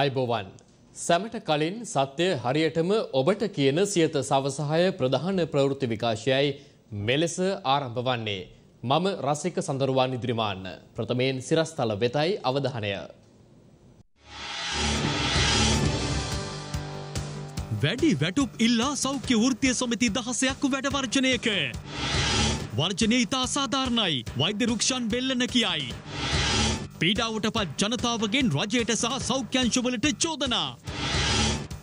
අයිබෝවන්. සැමට කලින් සත්‍යය හරියටම ඔබට කියන සියත සවසහය ප්‍රධාන ප්‍රවෘති විකාශයයි මෙලෙස ආරම්භ වන්නේ. මම රසික සඳරුවන් ඉදිරිමාන්න. ප්‍රථමයෙන් සිරස්තල වෙතයි අවධානය. වැඩි වැටුප් ඉල්ලා සෞඛ්‍ය වෘතිය සොමති දහසයක් වැඩවර්ජනයක. වර්ජනය ඉතා සාධාරණයි වෛද්‍ය රුක්ෂන් බෙල්ලන කියයි. පීඩාවට පත් ජනතාවගෙන් රජයට සහ සෞඛ්‍යංශවලට චෝදනා.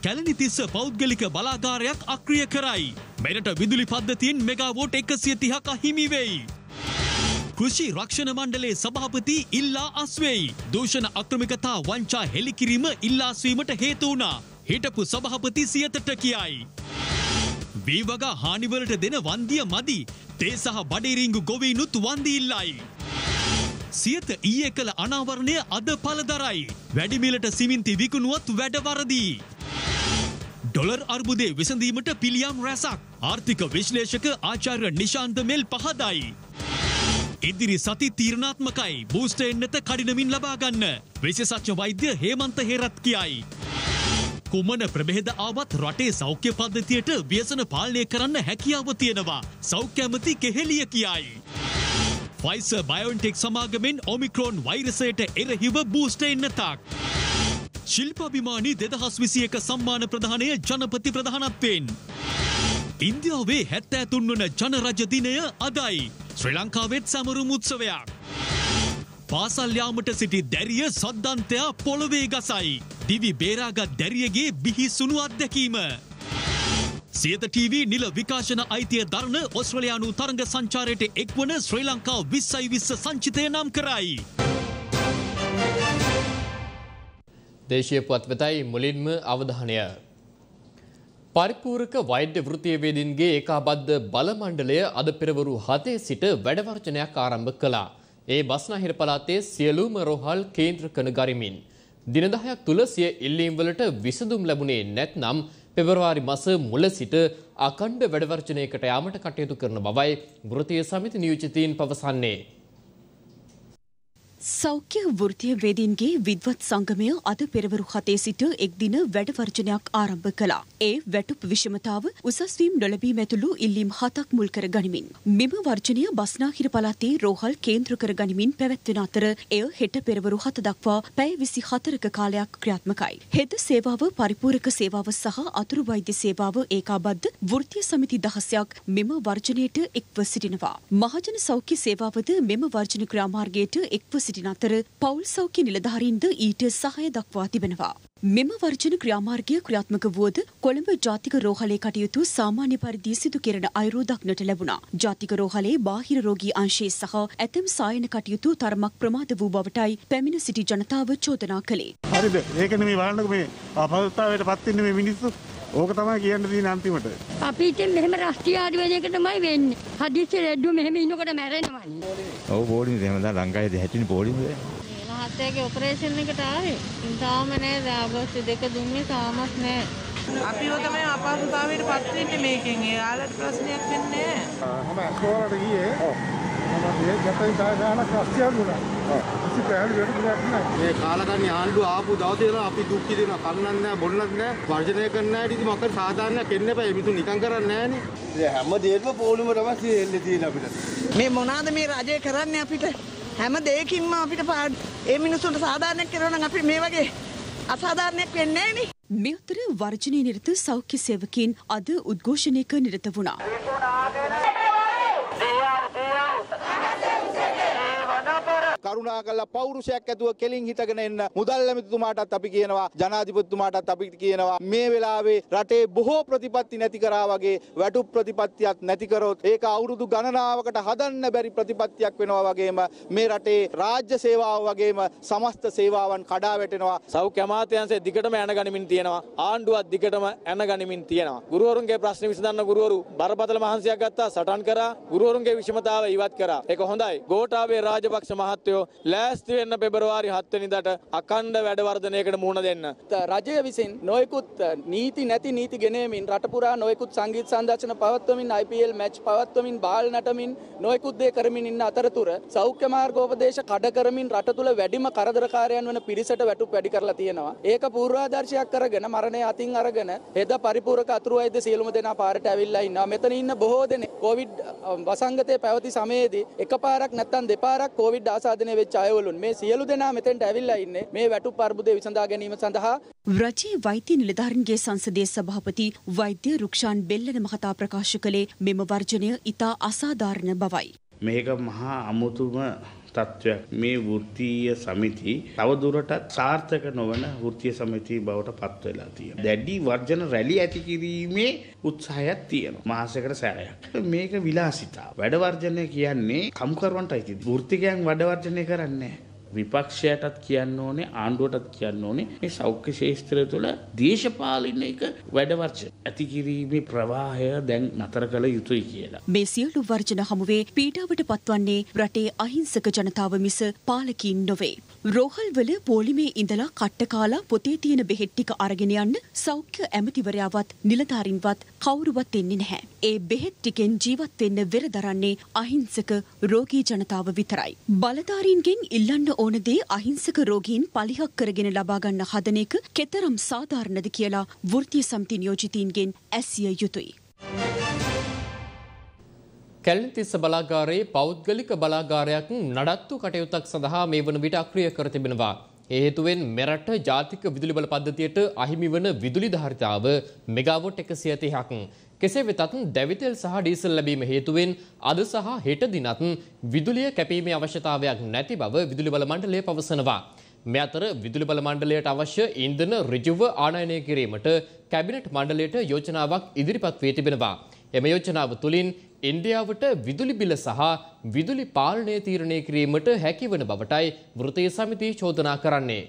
කැලනිතිස්ස පෞද්ගලික බලාගාරයක් අක්‍රිය කරයි. මෙරට විදුලි පද්ධතියෙන් මෙගාවෝට් එකසිය තිහක හිමිවෙයි. කෘෂි රක්ෂණ මණ්ඩලේ සභාපති ඉල්ලා අස්වෙයි. දූෂණ අක්‍රමිකතා වංචා හෙළිකිරීම ඉල්ලාස්වීමට හේතුවනා. හිටපු සභහපති සියතට කියයි. වීවගා හානිවලට දෙන වන්දිය මදි. තේ සහ බඩේරිංගු ගොවීනුත් වන්දිඉල්ලයි. සියත ඊය කළ අනාවරණය අද පලදරයි. වැඩිමිලට සිමින්ති විකුණුවත් වැඩවරදී. ඩොලර් අර්බුදේ විසඳීමට පිළියම් රැසක්. ආර්ථික විශ්ලේෂක ආචාර්ය නිශාන්ත මෙල් පහදයි. ඉදිරි සති තීරණාත්මකයි බූස්ට එන්නත කඩිනමින් ලබාගන්න. විශසච්ඥ වෛද්‍ය හේමන්ත හේරත් කියයි. කුමන ප්‍රබෙහෙද ආවත් රටේ සෞඛ්‍ය පද්ධතියට ව්‍යසන පාලනය කරන්න හැකියාව තියෙනවා. සෞඛ්‍යමති කෙහෙලිය කියයි. Pfizer බයෝන්ටෙක් සමාගමෙන් ඔමිකරෝන් වෛරසයට එරහිව boost එන්නතාක්. ශිල්පවිමානි දෙදහස් විසියක සම්මාන ප්‍රධානය ජනපති ප්‍රධානත්වයෙන්. ඉන්දියාවේ හැත්තෑතුන් වන ජනරජදිනය අදයි. ශ්‍රී ලංකාවෙත් සමරුම් උත්සවයක්. පාසල්යාමට සිටි දැරිය සද්ධන්තයා පොළොවේ ගසයි. දිවි බේරාගත් දැරියගේ බිහිසුණු අත්දැකීම. සියත TV නිල විකාශන අයිතිය දරන ඔස්ට්‍රලයානු තරග සංචාරයට එක්වන ශ්‍රී ලංකාව විස්සයි විස්ස සංචිතය නම් කරයි. දේශය පුවත්වතයි මුලින්ම අවධානය. පරිපූරක වෛද්‍ය වෘතියවේදින්ගේ ඒකාබද්ධ බලමණ්ඩලය අද පෙරවරු හතේ සිට වැඩවර්ජනයක් ආරම්භ කළා. ඒ බස්නාහිර පලාතේ සියලූම රෝහල් කේන්ද්‍ර කන ගරිමින්. දිනදහයක් තුළ සිය ඉල්ලීම්වලට විසඳුම් ලැබුණේ නැත්නම් පෙබරවාරි මස මුල සිට අකණ්ඩ වැඩවර්ජනයකට යාමට කටයුතු කරන බවයි වෘතිය සමිති නියෝජිතීන් පවසන්නේ. සෞඛ්‍ය වෘතිය වේදීන්ගේ විද්වත් සංගමය අද පෙරවරු හතේ සිට එක් දින වැඩවර්ජනයක් ආරම්භ කළා. ඒ වැටුප් විෂමතාව උසස් වීම නොලැබීම ඇතුළු ඉල්ලීම් හතක් මුල් කර ගනිමින්. මෙම වර්ජනය බස්නාහිර පළාතේ රෝහල් කේන්ද්‍ර කර ගනිමින් පැවැත්වෙන අතර එය හෙට පෙරවරු හත දක්වා පැය විසි හතරක කාලයක් ක්‍රියාත්මකයි. හෙද සේවාව පරිපූරක සේවාව සහ අතුරු වෛද්‍ය සේවාව ඒකාබද්ධ වෘතිය සමිති දහසයක් මෙම වර්ජනයට එක්ව සිටිනවා. මහජන සෞඛ්‍ය සේවාවද මෙම වර්ජන ක්‍රාමාර්ගයට එක්ව සිටිනවා. සිටින අතර පවුල් සෞඛ්‍ය නිලධාරීන්ද ඊට සහය දක්වා තිබෙනවා. මෙම වර්ජන ක්‍රියාමාර්ගය ක්‍රියාත්මක වුවද කොළඹ ජාතික රෝහලේ කටයුතු සාමාන්‍ය පරිදි සිදු කෙරෙන අයුරු දක්නට ලැබුණා. ජාතික රෝහලේ බාහිර රෝගී අංශයේ සහ ඇතම් සායන කටයුතු තරමක් ප්‍රමාද වූ බවටයි පැමිණ සිටි ජනතාව චෝදනා කළේ. හරිද? ඒක නෙමෙයි බලන්නකෝ මේ අපහසුතාවයට පත් වෙන්නේ මේ මිනිස්සු. ඕක තමයි කියන්න තියෙන අන්තිමට. අපි ඉතින් මෙහෙම රාෂ්ට්‍රීයවාදයකටමයි වෙන්නේ. හදිස්සි රෙඩ්ඩු මෙහෙම ඉන්නකොට මැරෙනවනේ. ඔව් පොලිමේ එහෙම දැන් ලංකාවේ හැටිනේ පොලිමේ. මහත්තයාගේ ඔපරේෂන් එකට ආවේ. තාම නෑ ආගෝස්තු දෙක දුන්නේ තාමත් නෑ. අපිව තමයි අපහසුතාවයට පත් වෙන්නේ මේකෙන්. එයාලට ප්‍රශ්නයක් වෙන්නේ නෑ. මම ඇස්කෝලට ගියේ. ඔව්. මේ ගැටෙන් කය ගානක් රස්තියක් වුණා. කිසි පැහැදිලි වෙන දෙයක් නැහැ. මේ කාලකන්ණි ආණ්ඩුව ආපු දවසේ ඉඳලා අපි දුක් විඳිනවා. කන්නත් නැහැ, බොන්නත් නැහැ, වර්ජනය කරන්නේ නැහැ. ඉතින් මොකද සාධාරණයක් එන්න එපා. මිතු නිකන් කරන්නේ නැහනේ. ඉතින් හැම දෙයකම පොළුම තමයි තියෙන්නේ තියෙන අපිට. මේ මොනවාද මේ රජය කරන්නේ අපිට? හැම දෙයකින්ම අපිට පාඩ. ඒ මිනිස්සුන්ට සාධාරණයක් කරනවා නම් අපි මේ වගේ අසාධාරණයක් වෙන්නේ නැහැ නේ. මේ අතර වර්ජනය නිරත සෞඛ්‍ය සේවකීන් අද උද්ඝෝෂණයක නිරත වුණා. කරුණා කරලා පෞරුෂයක් ඇතුව කෙලින් හිටගෙන එන්න මුදල් ඇමතිතුමාටත් අපි කියනවා ජනාධිපතිතුමාටත් අපි කියනවා මේ වෙලාවේ රටේ බොහෝ ප්‍රතිපත්ති නැති කරා වගේ වැටු ප්‍රතිපත්තියක් නැති කරොත් ඒක අවුරුදු ගණනාවකට හදන්න බැරි ප්‍රතිපත්තියක් වෙනවා වගේම මේ රටේ රාජ්‍ය සේවාව වගේම සමස්ත සේවාවන් කඩා වැටෙනවා සෞඛ්‍ය අමාත්‍යාංශයේ දිගටම යන ගනිමින් තියෙනවා ආණ්ඩුවත් දිගටම යන ගනිමින් තියෙනවා ගුරුවරුන්ගේ ප්‍රශ්න විසඳන්න ගුරුවරු බරපතල මහන්සියක් ගත්තා සටන් කරා ගුරුවරුන්ගේ විෂමතාව ඉවත් කරා ඒක හොඳයි ගෝඨාභය රාජපක්ෂ මහත්තයෝ ලෑස්ති වෙන්න පෙබරවාරි 7 වෙනිදාට අඛණ්ඩ වැඩ වර්ධනයකට මුහුණ දෙන්න. රජය විසින් නොයෙකුත් නීති නැති නීති ගෙනෙමින් රට පුරා නොයෙකුත් සංගීත සංදර්ශන පවත්වමින් IPL මැච් පවත්වමින් බාල් නටමින් නොයෙකුත් දේ කරමින් ඉන්න අතරතුර සෞඛ්‍ය මාර්ගෝපදේශ කඩ කරමින් රට තුල වැඩිම කරදරකාරයන් වන පිරිසට වැටුප් වැඩි කරලා තියෙනවා. ඒක පූර්වාදර්ශයක් කරගෙන මරණය අතින් අරගෙන හෙද පරිපූර්ක අතුරු අයද සියලුම දෙනා පාරට ඇවිල්ලා ඉන්නවා. මෙතන ඉන්න බොහෝ දෙනෙක් කොවිඩ් වසංගතයේ පැවති සමයේදී එකපාරක් නැත්නම් දෙපාරක් කොවිඩ් ආසාදනය වෙච්ච අයවලුන් මේ සියලු දෙනා මෙතෙන්ට ඇවිල්ලා ඉන්නේ මේ වැටුප් අර්බුදය විසඳා ගැනීම සඳහා රජයේ වෛද්‍ය නිලධාරීන්ගේ සංසදයේ සභාපති වෛද්‍ය රුක්ෂාන් බෙල්ලන මහතා ප්‍රකාශ කළේ මෙම වර්ජනය ඉතා අසාධාරණ බවයි මේක මහා අමුතුම තත්ත්වයක් මේ වෘත්තීය සමිති තවදුරටත් සාර්ථක නොවන වෘත්තීය සමිති බවට පත් වෙලා තියෙනවා. දැඩි වර්ජන රැලි ඇති කිරීමේ උත්සාහයක් තියෙනවා. මාසයකට සැරයක්. මේක විලාසිතාව. වැඩ වර්ජනය කියන්නේ කම්කරුවන්ටයි තියෙන්නේ. වෘත්තිකයන් වැඩ වර්ජනය කරන්නේ නැහැ. විපක්ෂයටත් කියන්න ඕනේ ආණ්ඩුවටත් කියන්න ඕනේ මේ සෞඛ්‍ය ශේස්ත්‍රය තුළ දේශපාලන එක වැඩවර්ජ ඇති කිරීමේ ප්‍රවාහය දැන් නතර කළ යුතුයි කියලා. මේ සියලු වර්ජන හමුවේ පීඩාවට පත්වන්නේ රටේ අහිංසක ජනතාව මිස පාලකීන් නොවේ. රෝහල්වල පෝලිමේ ඉඳලා කට්ට කාලා පොතේ තියෙන බෙහෙත් ටික අරගෙන යන්න සෞඛ්‍ය ඇමතිවරයාවත් නිලධාරින්වත් කවුරුවත් එන්නේ නැහැ. ඒ බෙහෙත් ටිකෙන් ජීවත් වෙන්න වෙර දරන්නේ අහිංසක රෝගී ජනතාව විතරයි. බලධාරීන්ගෙන් ඉල්ලන්න ඕන දේ අහිංසක රෝගීන් පලිහක් කරගෙන ලබා ගන්න හදන එක කෙතරම් සාධාරණද කියලා වෘත්තීය සමිති නියෝජිතීන්ගෙන් ඇසිය යුතුයි. කැලණිතිස්ස බලාගාරයේ පෞද්ගලික බලාගාරයක් නඩත්තු කටයුත්තක් සඳහා මේ වන විට අක්‍රිය කර තිබෙනවා. ඒ හේතුවෙන් මෙරට ජාතික විදුලි බල පද්ධතියට අහිමි වන විදුලි ධාරිතාව මෙගාවොට් 130ක් කෙසේ වෙතත් දැවිතෙල් සහ ඩීසල් ලැබීම හේතුවෙන් අද සහ හෙට දිනත් විදුලිය කැපීමේ අවශ්‍යතාවයක් නැති බව විදුලි බල මණ්ඩලය පවසනවා. මේ අතර විදුලි බල මණ්ඩලයට අවශ්‍ය ඉන්ධන ඍජුව ආනයනය කිරීමට කැබිනට් මණ්ඩලයට යෝජනාවක් ඉදිරිපත් වී තිබෙනවා. එම යෝජනාව තුළින් ඉන්දියාවට විදුලි බිල සහ විදුලි පාලනය තීරණය කිරීමට හැකිවන බවටයි වෘතය සමිති චෝදනා කරන්නේ.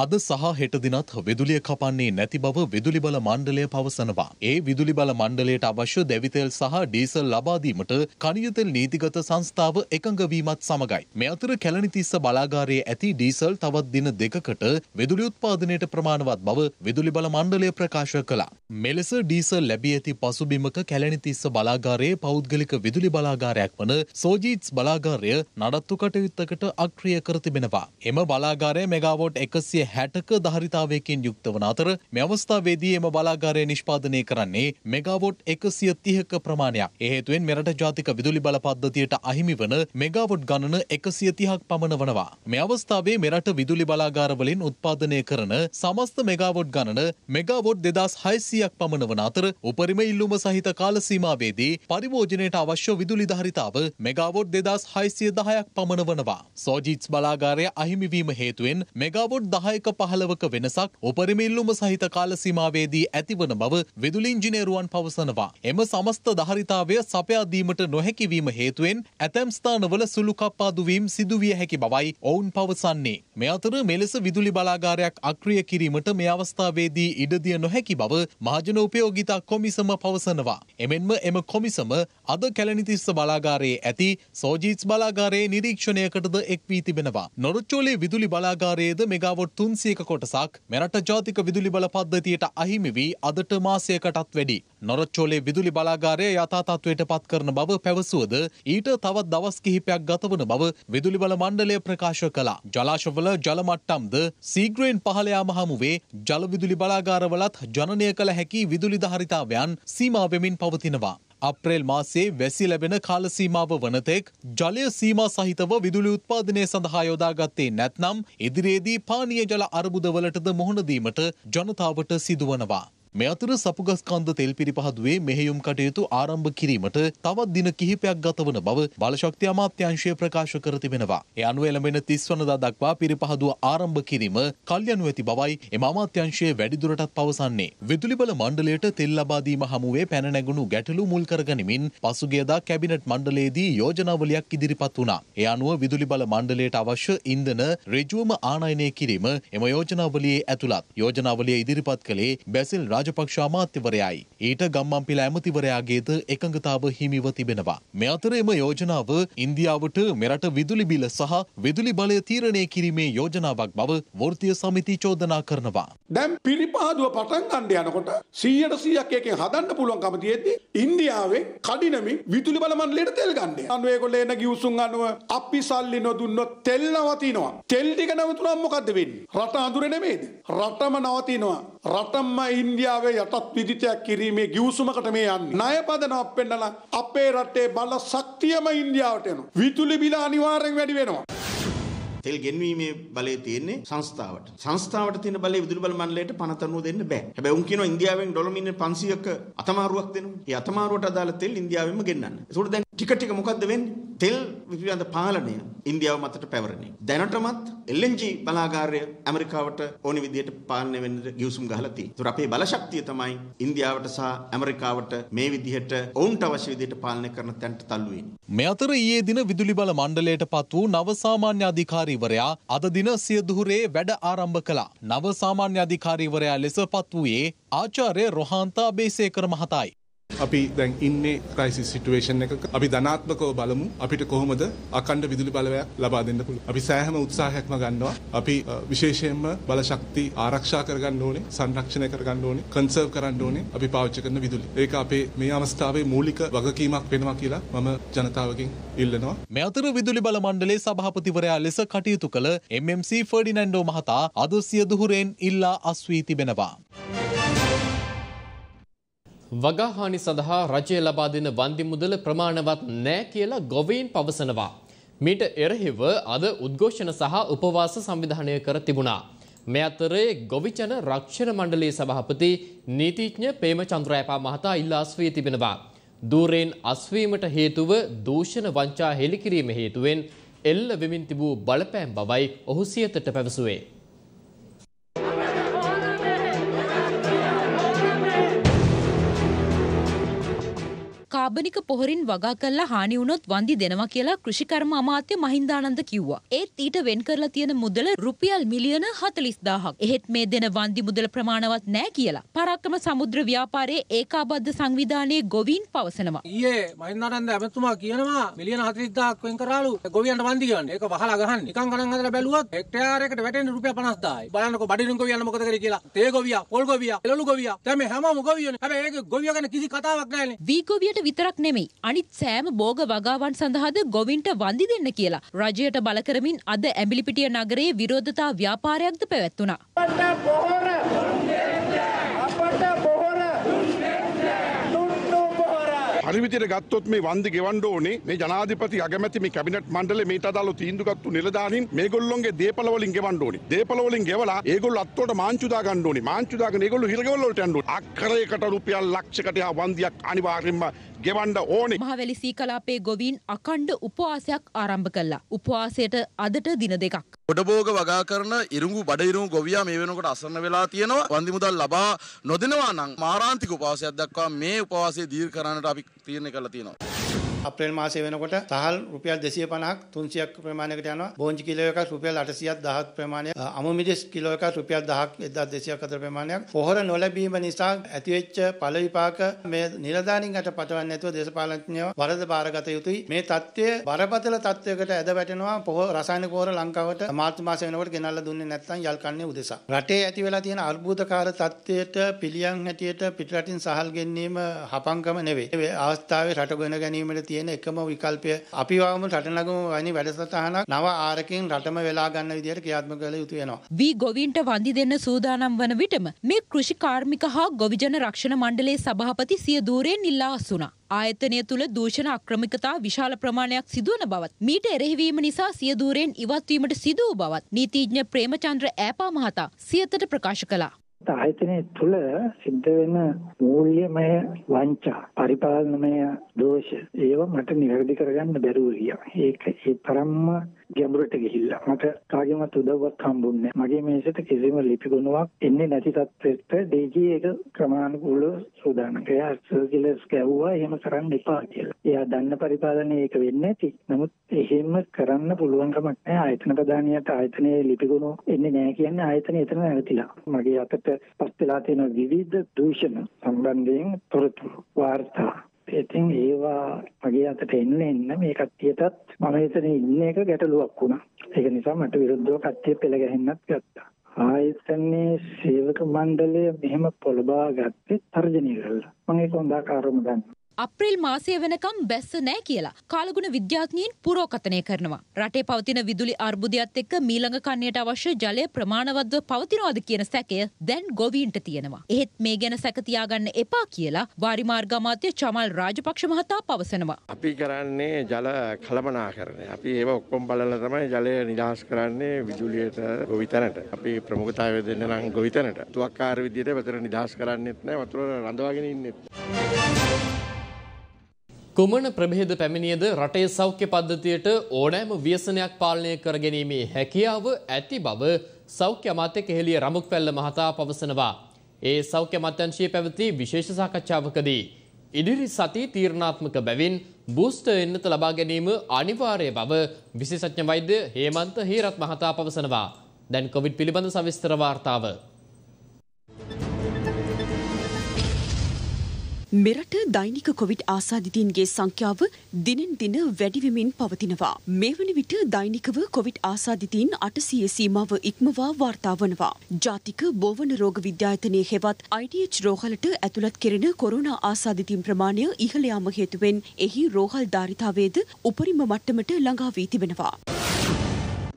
අද සහ හෙට දිනත් විදුලිය කපන්නේ නැති බව විදුලි බල මණ්ඩලය පවසනවා. ඒ විදුලි බල මණ්ඩලයට අවශ්‍ය දැවිතෙල් සහ ඩීසල් ලබාදීමට කණියතෙල් නීතිගත සංස්ථාව එකඟවීමත් සමඟයි. මෙ අතර කැලනිතිස්ස බලාගාරයේ ඇති ඩීසල් තවත් දින දෙකකට විදුලි උත්පාදනයට ප්‍රමාණවත් බව විදුලි බල මණ්ඩලය ප්‍රකාශ කළා. මෙලෙස ඩීසල් ලැබී ඇති පසුබිමක කැලනිතිස්ස බලාගාරයේ පෞද්ගලික විදුලි බලාගාරයක් වන සෝජීත්ස් බලාගාරය නඩත්තු කටයුත්තකට අක්‍රිය කර තිබෙනවා. එම බලාගාරය මෙගාවෝට් එකසිය හැටක ධරිතාවයකින් යුක්ත වන අතර මෙවස්ථාවේදී එම බලාගාරය නිෂ්පාදනය කරන්නේ මෙගාවොට් එකසිය තිහක ප්‍රමාණයක් ඒහේතුවෙන් මෙරට ජාතික විදුලි බලපද්ධතියට අහිමි වන මෙගාවොට් ගණන එකසිය තිහක් පමණ වනවා. මේ අවස්ථාවේ මෙරට විදුලි බලාගාරවලින් උත්පාදනය කරන සමස්ත මෙගාවොට් ගණන මෙගාවොට් දෙදස් හයිසියක් පමණ වන අතර උපරිම ඉල්ලුම සහිත කාලසීමාවේදී පරිභෝජනයට අවශ්‍ය විදුලි ධරිතාව මෙගාවොට් දෙදස් හයිසිය දහයක් පමණ වනවා. සෝජීත්ස් බලාගාරය අහිමිවීම හේතුවෙන් මෙගාවොට් දහය දායක පහළවක වෙනසක් උපරිමිල්ලුම සහිත කාලසීමාවේදී ඇතිවන බව විදුලිංජිනේරුවන් පවසනවා. එම සමස්ත ධහරිතාවය සපයාදීමට නොහැකිවීම හේතුවෙන් ඇතැම් ස්ථානවල සුළු කප්පාදුවීම් සිදුවිය හැකි බවයි ඔවුන් පවසන්නේ. මෙ අතර මෙලෙස විදුලි බලාගාරයක් අක්‍රිය කිරීමට මේ අවස්ථාවේදී ඉඩදිය නොහැකි බව මහජන උපයෝගිතා කොමිසම පවසනවා. එමෙන්ම එම කොමිසම අද කැලනිතිස්ස බලාගාරයේ ඇති සෝජීත්ස් බලාගාරයේ නිරීක්ෂණයකටද එක් වී තිබෙනවා. නොරොච්චෝලේ විදුලි බලාගාරයේද මෙගාවොට්තු තුන්සියක කොටසක් මෙරට ජාතික විදුලි බල පද්ධතියට අහිමි වී අදට මාසයකටත් වැඩි. නොරොච්චෝලේ විදුලි බලාගාරය යථාතත්වයට පත් කරන බව පැවසුවද ඊට තවත් දවස් කිහිපයක් ගතවන බව විදුලි බල මණ්ඩලය ප්‍රකාශ කළා. ජලාශවල ජලමට්ටම්ද සීග්‍රයෙන් පහළයාම හමුවේ ජලවිදුලි බලාගාරවලත් ජනනය කළ හැකි විදුලි ධහරිතාවයන් සීමාවෙමින් පවතිනවා. අප්‍රේල් මාසේ වැසි ලැබෙන කාලසීමාව වනතෙක් ජලය සීම සහිතව විදුලි උත්පාදනය සඳහා යොදාගත්තේ නැත්නම් ඉදිරියේදී පානිය ජල අරබුදවලටද මුහුණදීමට ජනතාවට සිදුවනවා. මේ අතර සපුගස් කන්ද තෙල් පිරිපහදුවේ මෙහෙයුම් කටයුතු ආරම්භ කිරීමට තවත් දින කිහිපයක් ගතවන බව බලශක්ති අමාත්‍යංශය ප්‍රකාශ කර තිබෙනවා. ඒ අනුව එළඹෙන 30 වනදා දක්වා පිරිපහදුව ආරම්භ කිරීම කල්යනු ඇති බවයි එම අමාත්‍යංශය වැඩිදුරටත් පවසන්නේ. විදුලි බල මණ්ඩලයට තෙල් ලබා දීම හමුවේ පැන නැගුණු ගැටලු මුල් කරගනිමින් පසුගියදා කැබිනට් මණ්ඩලයේදී යෝජනාවලියක් ඉදිරිපත් වුණා. ඒ අනුව විදුලි බල මණ්ඩලයට අවශ්‍ය ඉන්ධන ඍජුවම ආනයනය කිරීම එම යෝජනාවලියේ ඇතුළත්. යෝජනාවලිය ඉදිරිපත් කළේ බැසිල් රාජ රාජපක්ෂ අමාත්‍යවරයයි. ඊට ගම්මන්පිල ඇමතිවරයාගේද එකඟතාව හිමිව තිබෙනවා. මෙ අතර එම යෝජනාව ඉන්දියාවට මෙරට විදුලි බිල සහ විදුලි බලය තීරණය කිරීමේ යෝජනාවක් බව වෘත්තීය සමිති චෝදනා කරනවා. දැන් පිළිපහදුව පටන් ගන්න යනකොට 100ට 100ක් එකෙන් හදන්න පුළුවන්කම තියෙද්දී ඉන්දියාවේ කඩිනමින් විදුලි බල මණ්ඩලයට තෙල් ගන්න. අනුව ඒගොල්ලෝ එන ගිවිසුම් අනුව අපි සල්ලි නොදුන්නොත් තෙල් නවතිනවා. තෙල් ටික නැවතුනම් මොකද්ද වෙන්නේ? රට අඳුරේ නෙමෙයිද? රටම නවතිනවා. රටම ඉන්දියාව ඉන්දියාවේ යටත් විධිතයක් කිරීමේ ගිවිසුමකට මේ යන්නේ. ණය පදනමක් පෙන්නලා අපේ රටේ බල ශක්තියම ඉන්දියාවට එනවා. විදුලි බිල අනිවාර්යෙන් වැඩි වෙනවා. තෙල් ගෙන්වීමේ බලය තියෙන්නේ සංස්ථාවට. සංස්ථාවට තියෙන බලය විදුලි බල මණ්ඩලයට පනතනුව දෙන්න බෑ. හැබැයි උන් කියනවා ඉන්දියාවෙන් ඩොලර් මිලියන 500ක අතමාරුවක් දෙනවා. ඒ අතමාරුවට අදාළ තෙල් ඉන්දියාවෙන්ම ගෙන්නන්න. ඒකට දැන් ටික ටික මොකද්ද වෙන්නේ? තෙල් පිළිබඳ පාලනය ඉන්දියාව මතට පැවරෙන්නේ. දැනටමත් LNG බලාගාරය ඇමරිකාවට ඕනි විදිහට පාලනය වෙන්න ගිවිසුම් ගහලා තියෙනවා. ඒතර අපේ බලශක්තිය තමයි ඉන්දියාවට සහ ඇමරිකාවට මේ විදිහට ඔවුන්ට අවශ්‍ය විදිහට පාලනය කරන තැනට තල්ලු වෙන්නේ. මේ අතර ඊයේ දින විදුලි බල මණ්ඩලයට පත් වූ නව සාමාන්‍ය අධිකාරීවරයා අද දින සියදුහුරේ වැඩ ආරම්භ කළා. නව සාමාන්‍ය අධිකාරීවරයා ලෙස පත් වූයේ ආචාර්ය රොහන්තා බේසේකර මහතායි. අපි දැන් ඉන්නේ ක්‍රයිසිස් සිටුේෂන් එකක අපි ධනාත්මකව බලමු අපිට කොහොමද අකණ්ඩ විදුලි බලවයක් ලබා දෙන්න පුළුවන්. අපි සෑහෙන උත්සාහයක්ම ගන්නවා. අපි විශේෂයෙන්ම බලශක්ති ආරක්ෂා කරගන්න ඕනේ, සංරක්ෂණය කරගන්න ඕනේ, කන්සර්ව් කරන්න ඕනේ අපි පාවිච්චි කරන විදුලි. ඒක අපේ මේ අවස්ථාවේ මූලික වගකීමක් වෙනවා කියලා මම ජනතාවගෙන් ඉල්ලනවා. මේ අතර විදුලි බල මණ්ඩලයේ සභාපතිවරයා ලෙස කටයුතු කළ MMC ෆර්ඩිනැන්ඩෝ මහතා අද සිය දුහුරෙන් ඉල්ලා අස්වී තිබෙනවා. වගාහානි සඳහා රජය ලබා දෙන වන්දි මුදල ප්‍රමාණවත් නෑ කියලා ගොවීන් පවසනවා. මීට එරහිව අද උද්ඝෝෂණ සහ උපවාස සංවිධානය කර තිබුණා. මේ අතරේ ගොවිජන රක්ෂණ මණ්ඩලයේ සභාපති නීතිඥ ප්‍රේමචන්ද්‍රයපා මහතා ඉල්ලාස් වී තිබෙනවා. දූරෙන් අස්වීමට හේතුව දූෂණ වංචා හෙළි කිරීම හේතුවෙන් එල්ල වෙමින් තිබූ බලපෑම් බවයි ඔහු සියතට පැවසුවේ. කාබනික පොහොරින් වගා කරලා හානි වුණොත් වන්දි දෙනවා කියලා කෘෂිකර්ම අමාත්‍ය මහින්දානන්ද කිව්වා. ඒත් ඊට වෙන් කරලා තියෙන මුදල රුපියල් මිලියන 40000ක්. එහෙත් මේ දෙන වන්දි මුදල ප්‍රමාණවත් නැහැ කියලා. පරාක්‍රම සමුද්‍ර ව්‍යාපාරයේ ඒකාබද්ධ සංවිධානයේ ගොවීන් පවසනවා. ඊයේ මහින්දානන්ද ඇමතුමා කියනවා මිලියන 40000ක් වෙන් කරාලු ගොවියන්ට වන්දි ගන්න. ඒක වහලා ගහන්න. නිකන් ගණන් හදලා බැලුවොත් හෙක්ටයාරයකට වැටෙන රුපියල් 50000යි. බලන්නකෝ බඩිනුම් ගොවියන් මොකද කරේ කියලා. තේ ගොවියා, පොල් ගොවියා, එළලු ගොවියා. දැන් මේ හැමෝම ගොවියෝනේ. හැබැයි ඒක ගොවියා ගැන කිසි කතාවක් නැහැ නේ. වී ගොවියට විතරක් නෙමෙයි අනිත් සෑම භෝග වගාවන් සඳහාද ගොවින්ට වන්දි දෙන්න කියලා රජයට බලකරමින් අද ඇඹිලිපිටිය නගරයේ විරෝධතා ව්‍යාපාරයක්ද පැවැත්වුණා. පරිවිතයට ගත්තොත් මේ වන්දි ගෙවන්ඩ ඕනේ මේ ජනාධිපති අගමැති මේ කැබිනට් මණ්ඩලේ මේට අදාළ තීන්දුවක්තු නිලධාරීන් මේගොල්ලොන්ගේ දේපල වලින් ගෙවන්න ඕනේ. දේපල වලින් ගෙවලා ඒගොල්ලෝ අත්තෝට මාංචු දා ගන්න ඕනේ. මාංචු දාගෙන ඒගොල්ලෝ හිරගෙවල් වලට යන්න ඕනේ. අක්කරයකට රුපියල් ලක්ෂයකට යා වන්දියක් අනිවාර්යෙන්ම ගෙවන්න ඕනේ. මහවැලි සී කලාපයේ ගොවීන් අකණ්ඩ උපවාසයක් ආරම්භ කළා. උපවාසයට අදට දින දෙකක්. ගොඩබෝග වගා කරන ඉරුඟු බඩයිරුම් ගොවියා මේ වෙනකොට අසන්න වෙලා තියෙනවා වන්දිමුදල් ලබා නොදෙනවා නම් මාරාන්තික උපවාසයක් දක්වා මේ උපවාසය දීර් කරන්නට අපි Tiene y latino. අප්‍රේල් මාසය වෙනකොට තහල් රුපියල් 250ක් 300ක් ප්‍රමාණයකට යනවා. බෝංචි කිලෝ එකක් රුපියල් 800ක් 1000ක් ප්‍රමාණය. අමු මිරිස් කිලෝ එකක් රුපියල් 1000ක් 1200ක් අතර ප්‍රමාණයක්. පොහොර නොලැබීම නිසා ඇතිවෙච්ච පළ විපාක මේ නිලධාරීන්ට පටවන්නේ නැතුව දේශපාලනඥයෝ වරද බාරගත යුතුයි. මේ தත්ත්වය බරපතල තත්ත්වයකට ඇද වැටෙනවා. පොහොර රසායනික පොහොර ලංකාවට මාර්තු මාසය වෙනකොට ගෙනල්ලා දුන්නේ නැත්නම් යල් කන්නේ උදෙසා. රටේ ඇති වෙලා තියෙන අර්බුදකාර තත්ත්වයට පිළියම් හැටියට පිටරටින් සහල් ගෙන්නීම හපංකම නෙවෙයි. මේ අවස්ථාවේ රට ගොන ගැනීමට තියෙන එකම විකල්පය අපි වගම රට නගම වැනි වැඩසටහනක් නව ආරකින් රටම වෙලා ගන්න විදිහට ක්‍රියාත්මක කළ යුතු වෙනවා. වී ගොවීන්ට වන්දි දෙන්න සූදානම් වන විටම මේ කෘෂි කාර්මික හා ගොවිජන රක්ෂණ මණ්ඩලයේ සභාපති සිය දූරයෙන් ඉල්ලා අසුණා. ආයතනය තුළ දූෂණ අක්‍රමිකතා විශාල ප්‍රමාණයක් සිදුවන බවත් මීට එරෙහිවීම නිසා සියදූරෙන් ඉවත්වීමට සිදුව බවත් නීතිීඥ ප්‍රේමචන්ද්‍ර ඇපා මහතා සියතට ප්‍රකාශ කලා. ආයතනයේ තුල සිද්ධ වෙන මූල්‍යමය වංචා පරිපාලනමය දෝෂ ඒව මට නිවැරදි කරගන්න බැරුව ගියා. ඒක ඒ තරම්ම ගැඹුරට ගිහිල්ලා මට කාගෙවත් උදව්වක් හම්බුන්නේ මගේ මේසෙට කිසිම ලිපි ගුණාවක් එන්නේ නැති තත්ත්වෙට ඩීජී එක ක්‍රමානුකූලව සූදානම් කරලා සර්කියලස් ගැව්වා එහෙම කරන්න එපා කියලා. එයා දන්න පරිපාලනයේ ඒක වෙන්නේ නැති. නමුත් එහෙම කරන්න පුළුවන් කමක් නැහැ. ආයතන ප්‍රධානියට ආයතනයේ ලිපි ගුණ එන්නේ නැහැ කියන්නේ ආයතනය එතන නැවතිලා. මගේ අතට පත් වෙලා තියෙන විවිධ දූෂණ සම්බන්ධයෙන් තොරතුරු වාර්තා ඉතින් ඒවා මගේ අතට එන්න එන්න මේ කට්ටියටත් මම එතන ඉන්න එක ගැටලුවක් වුණා. ඒක නිසා මට විරුද්ධව කට්ටිය පෙළ ගැහෙන්නත් ගත්තා. ආයතනයේ සේවක මණ්ඩලය මෙහෙම පොළඹා ගත්තේ තර්ජනය කරලා. මම ඒක හොඳ ආකාරවම දන්නවා. අප්‍රේල් මාසය වෙනකම් බැස්ස නෑ කියලා කාලගුණ විද්‍යාඥීන් පුරෝකථනය කරනවා. රටේ පවතින විදුලි අර්බුදයත් එක්ක මීළඟ කන්නයට අවශ්‍ය ජලය ප්‍රමාණවත්ව පවතිනවාද කියන සැකය දැන් ගොවීන්ට තියෙනවා. එහෙත් මේ ගැන සැක තියාගන්න එපා කියලා වාරිමාර්ග අමාත්‍ය චමල් රාජපක්ෂ මහතා පවසනවා. අපි කරන්නේ ජල කළමනාකරණය. අපි ඒව ඔක්කොම බලලා තමයි ජලය නිදහස් කරන්නේ විදුලියට ගොවිතැනට. අපි ප්‍රමුඛතාවය දෙන්න නම් ගොවිතැනට. තුවක්කාර විදියට වතුර නිදහස් කරන්නෙත් නෑ වතුර රඳවාගෙන ඉන්නෙත්. Thank you. කුමන ප්‍රභේද පැමිණියද රටේ සෞඛ්‍ය පද්ධතියට ඕනෑම ව්‍යසනයක් පාලනය කරගැනීමේ හැකියාව ඇති බව සෞඛ්‍ය අමාත්‍ය කෙහෙලිය රමුක්වැල්ල මහතා පවසනවා. ඒ සෞඛ්‍ය අමාත්‍යංශයේ පැවති විශේෂ සාකච්ඡාවකදී ඉදිරි සති තීරණාත්මක බැවින් බූස්ටර් එන්නත ලබා ගැනීම අනිවාර්ය බව විශේෂඥ වෛද්‍ය හේමන්ත හීරත් මහතා පවසනවා. දැන් කොවිඩ් පිළිබඳ සවිස්තර වාර්තාව මෙරට දෛනික කොවිඩ් ආසාධිතීන්ගේ සංඛ්‍යාව දිනෙන් දින වැඩිවෙමින් පවතිනවා. මේ වන විට දෛනිකව කොවිඩ් ආසාධිතීන් අටසිය සීමාව ඉක්මවා වාර්තා වනවා. ජාතික බෝවන රෝග විද්‍යායතනය හෙවත් IDH රෝහලට ඇතුළත් කෙරෙන කොරුණා ආසාධිතීන් ප්‍රමාණය ඉහළයාම හේතුවෙන් එහි රෝහල් ධාරිතාවේද උපරිම මට්ටමට ළඟා වී තිබෙනවා.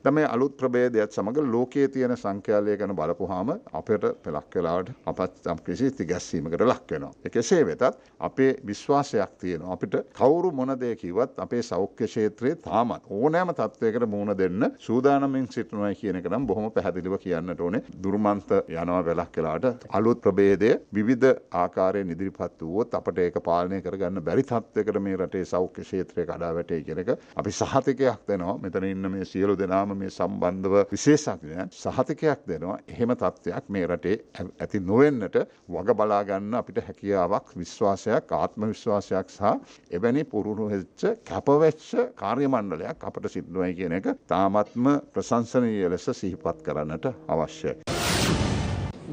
තමයි අලුත් ප්‍රභේදයත් සමඟ ලෝකයේ තියෙන සංඛ්‍යාලය ගැන බලපුවාම අපට පෙලක් වෙලාවට අපත් කිසි තිගැස්සීමකට ලක් වෙනවා. ඒ කෙසේ වෙතත් අපේ විශ්වාසයක් තියෙනවා අපිට කවුරු මොන දේ කිව්වත් අපේ සෞඛ්‍ය ක්ෂේත්‍රයේ තාමත් ඕනෑම තත්වයකට මුහුණ දෙන්න සූදානමින් සිටිනවා කියන එක නම් බොහොම පැහැදිලිව කියන්නට ඕනේ. දුර්මන්ත යනවා වෙලක් වෙලාවට අලුත් ප්‍රභේදය විවිධ ආකාරයෙන් ඉදිරිපත් වුවොත් අපට ඒක පාලනය කරගන්න බැරි තත්වයකට මේ රටේ සෞඛ්‍ය ක්ෂේත්‍රය කඩා වැටේ කියන එක අපි සහතිකයක් දෙනවා. මෙතන ඉන්න මේ සියලු දෙනාම ඉතාම මේ සම්බන්ධව විශේෂඥ සහතිකයක් දෙනවා එහෙම තත්ත්වයක් මේ රටේ ඇති නොවෙන්නට වග බලාගන්න අපිට හැකියාවක් විශ්වාසයක් ආත්ම විශ්වාසයක් සහ එවැනි පුරුණු හෙච්ච කැපවෙච්ච කාර්යමණ්ඩලයක් අපට සිද්ධුවයි කියන එක තාමත්ම ප්‍රසංසනීය ලෙස සිහිපත් කරන්නට අවශ්‍යයි.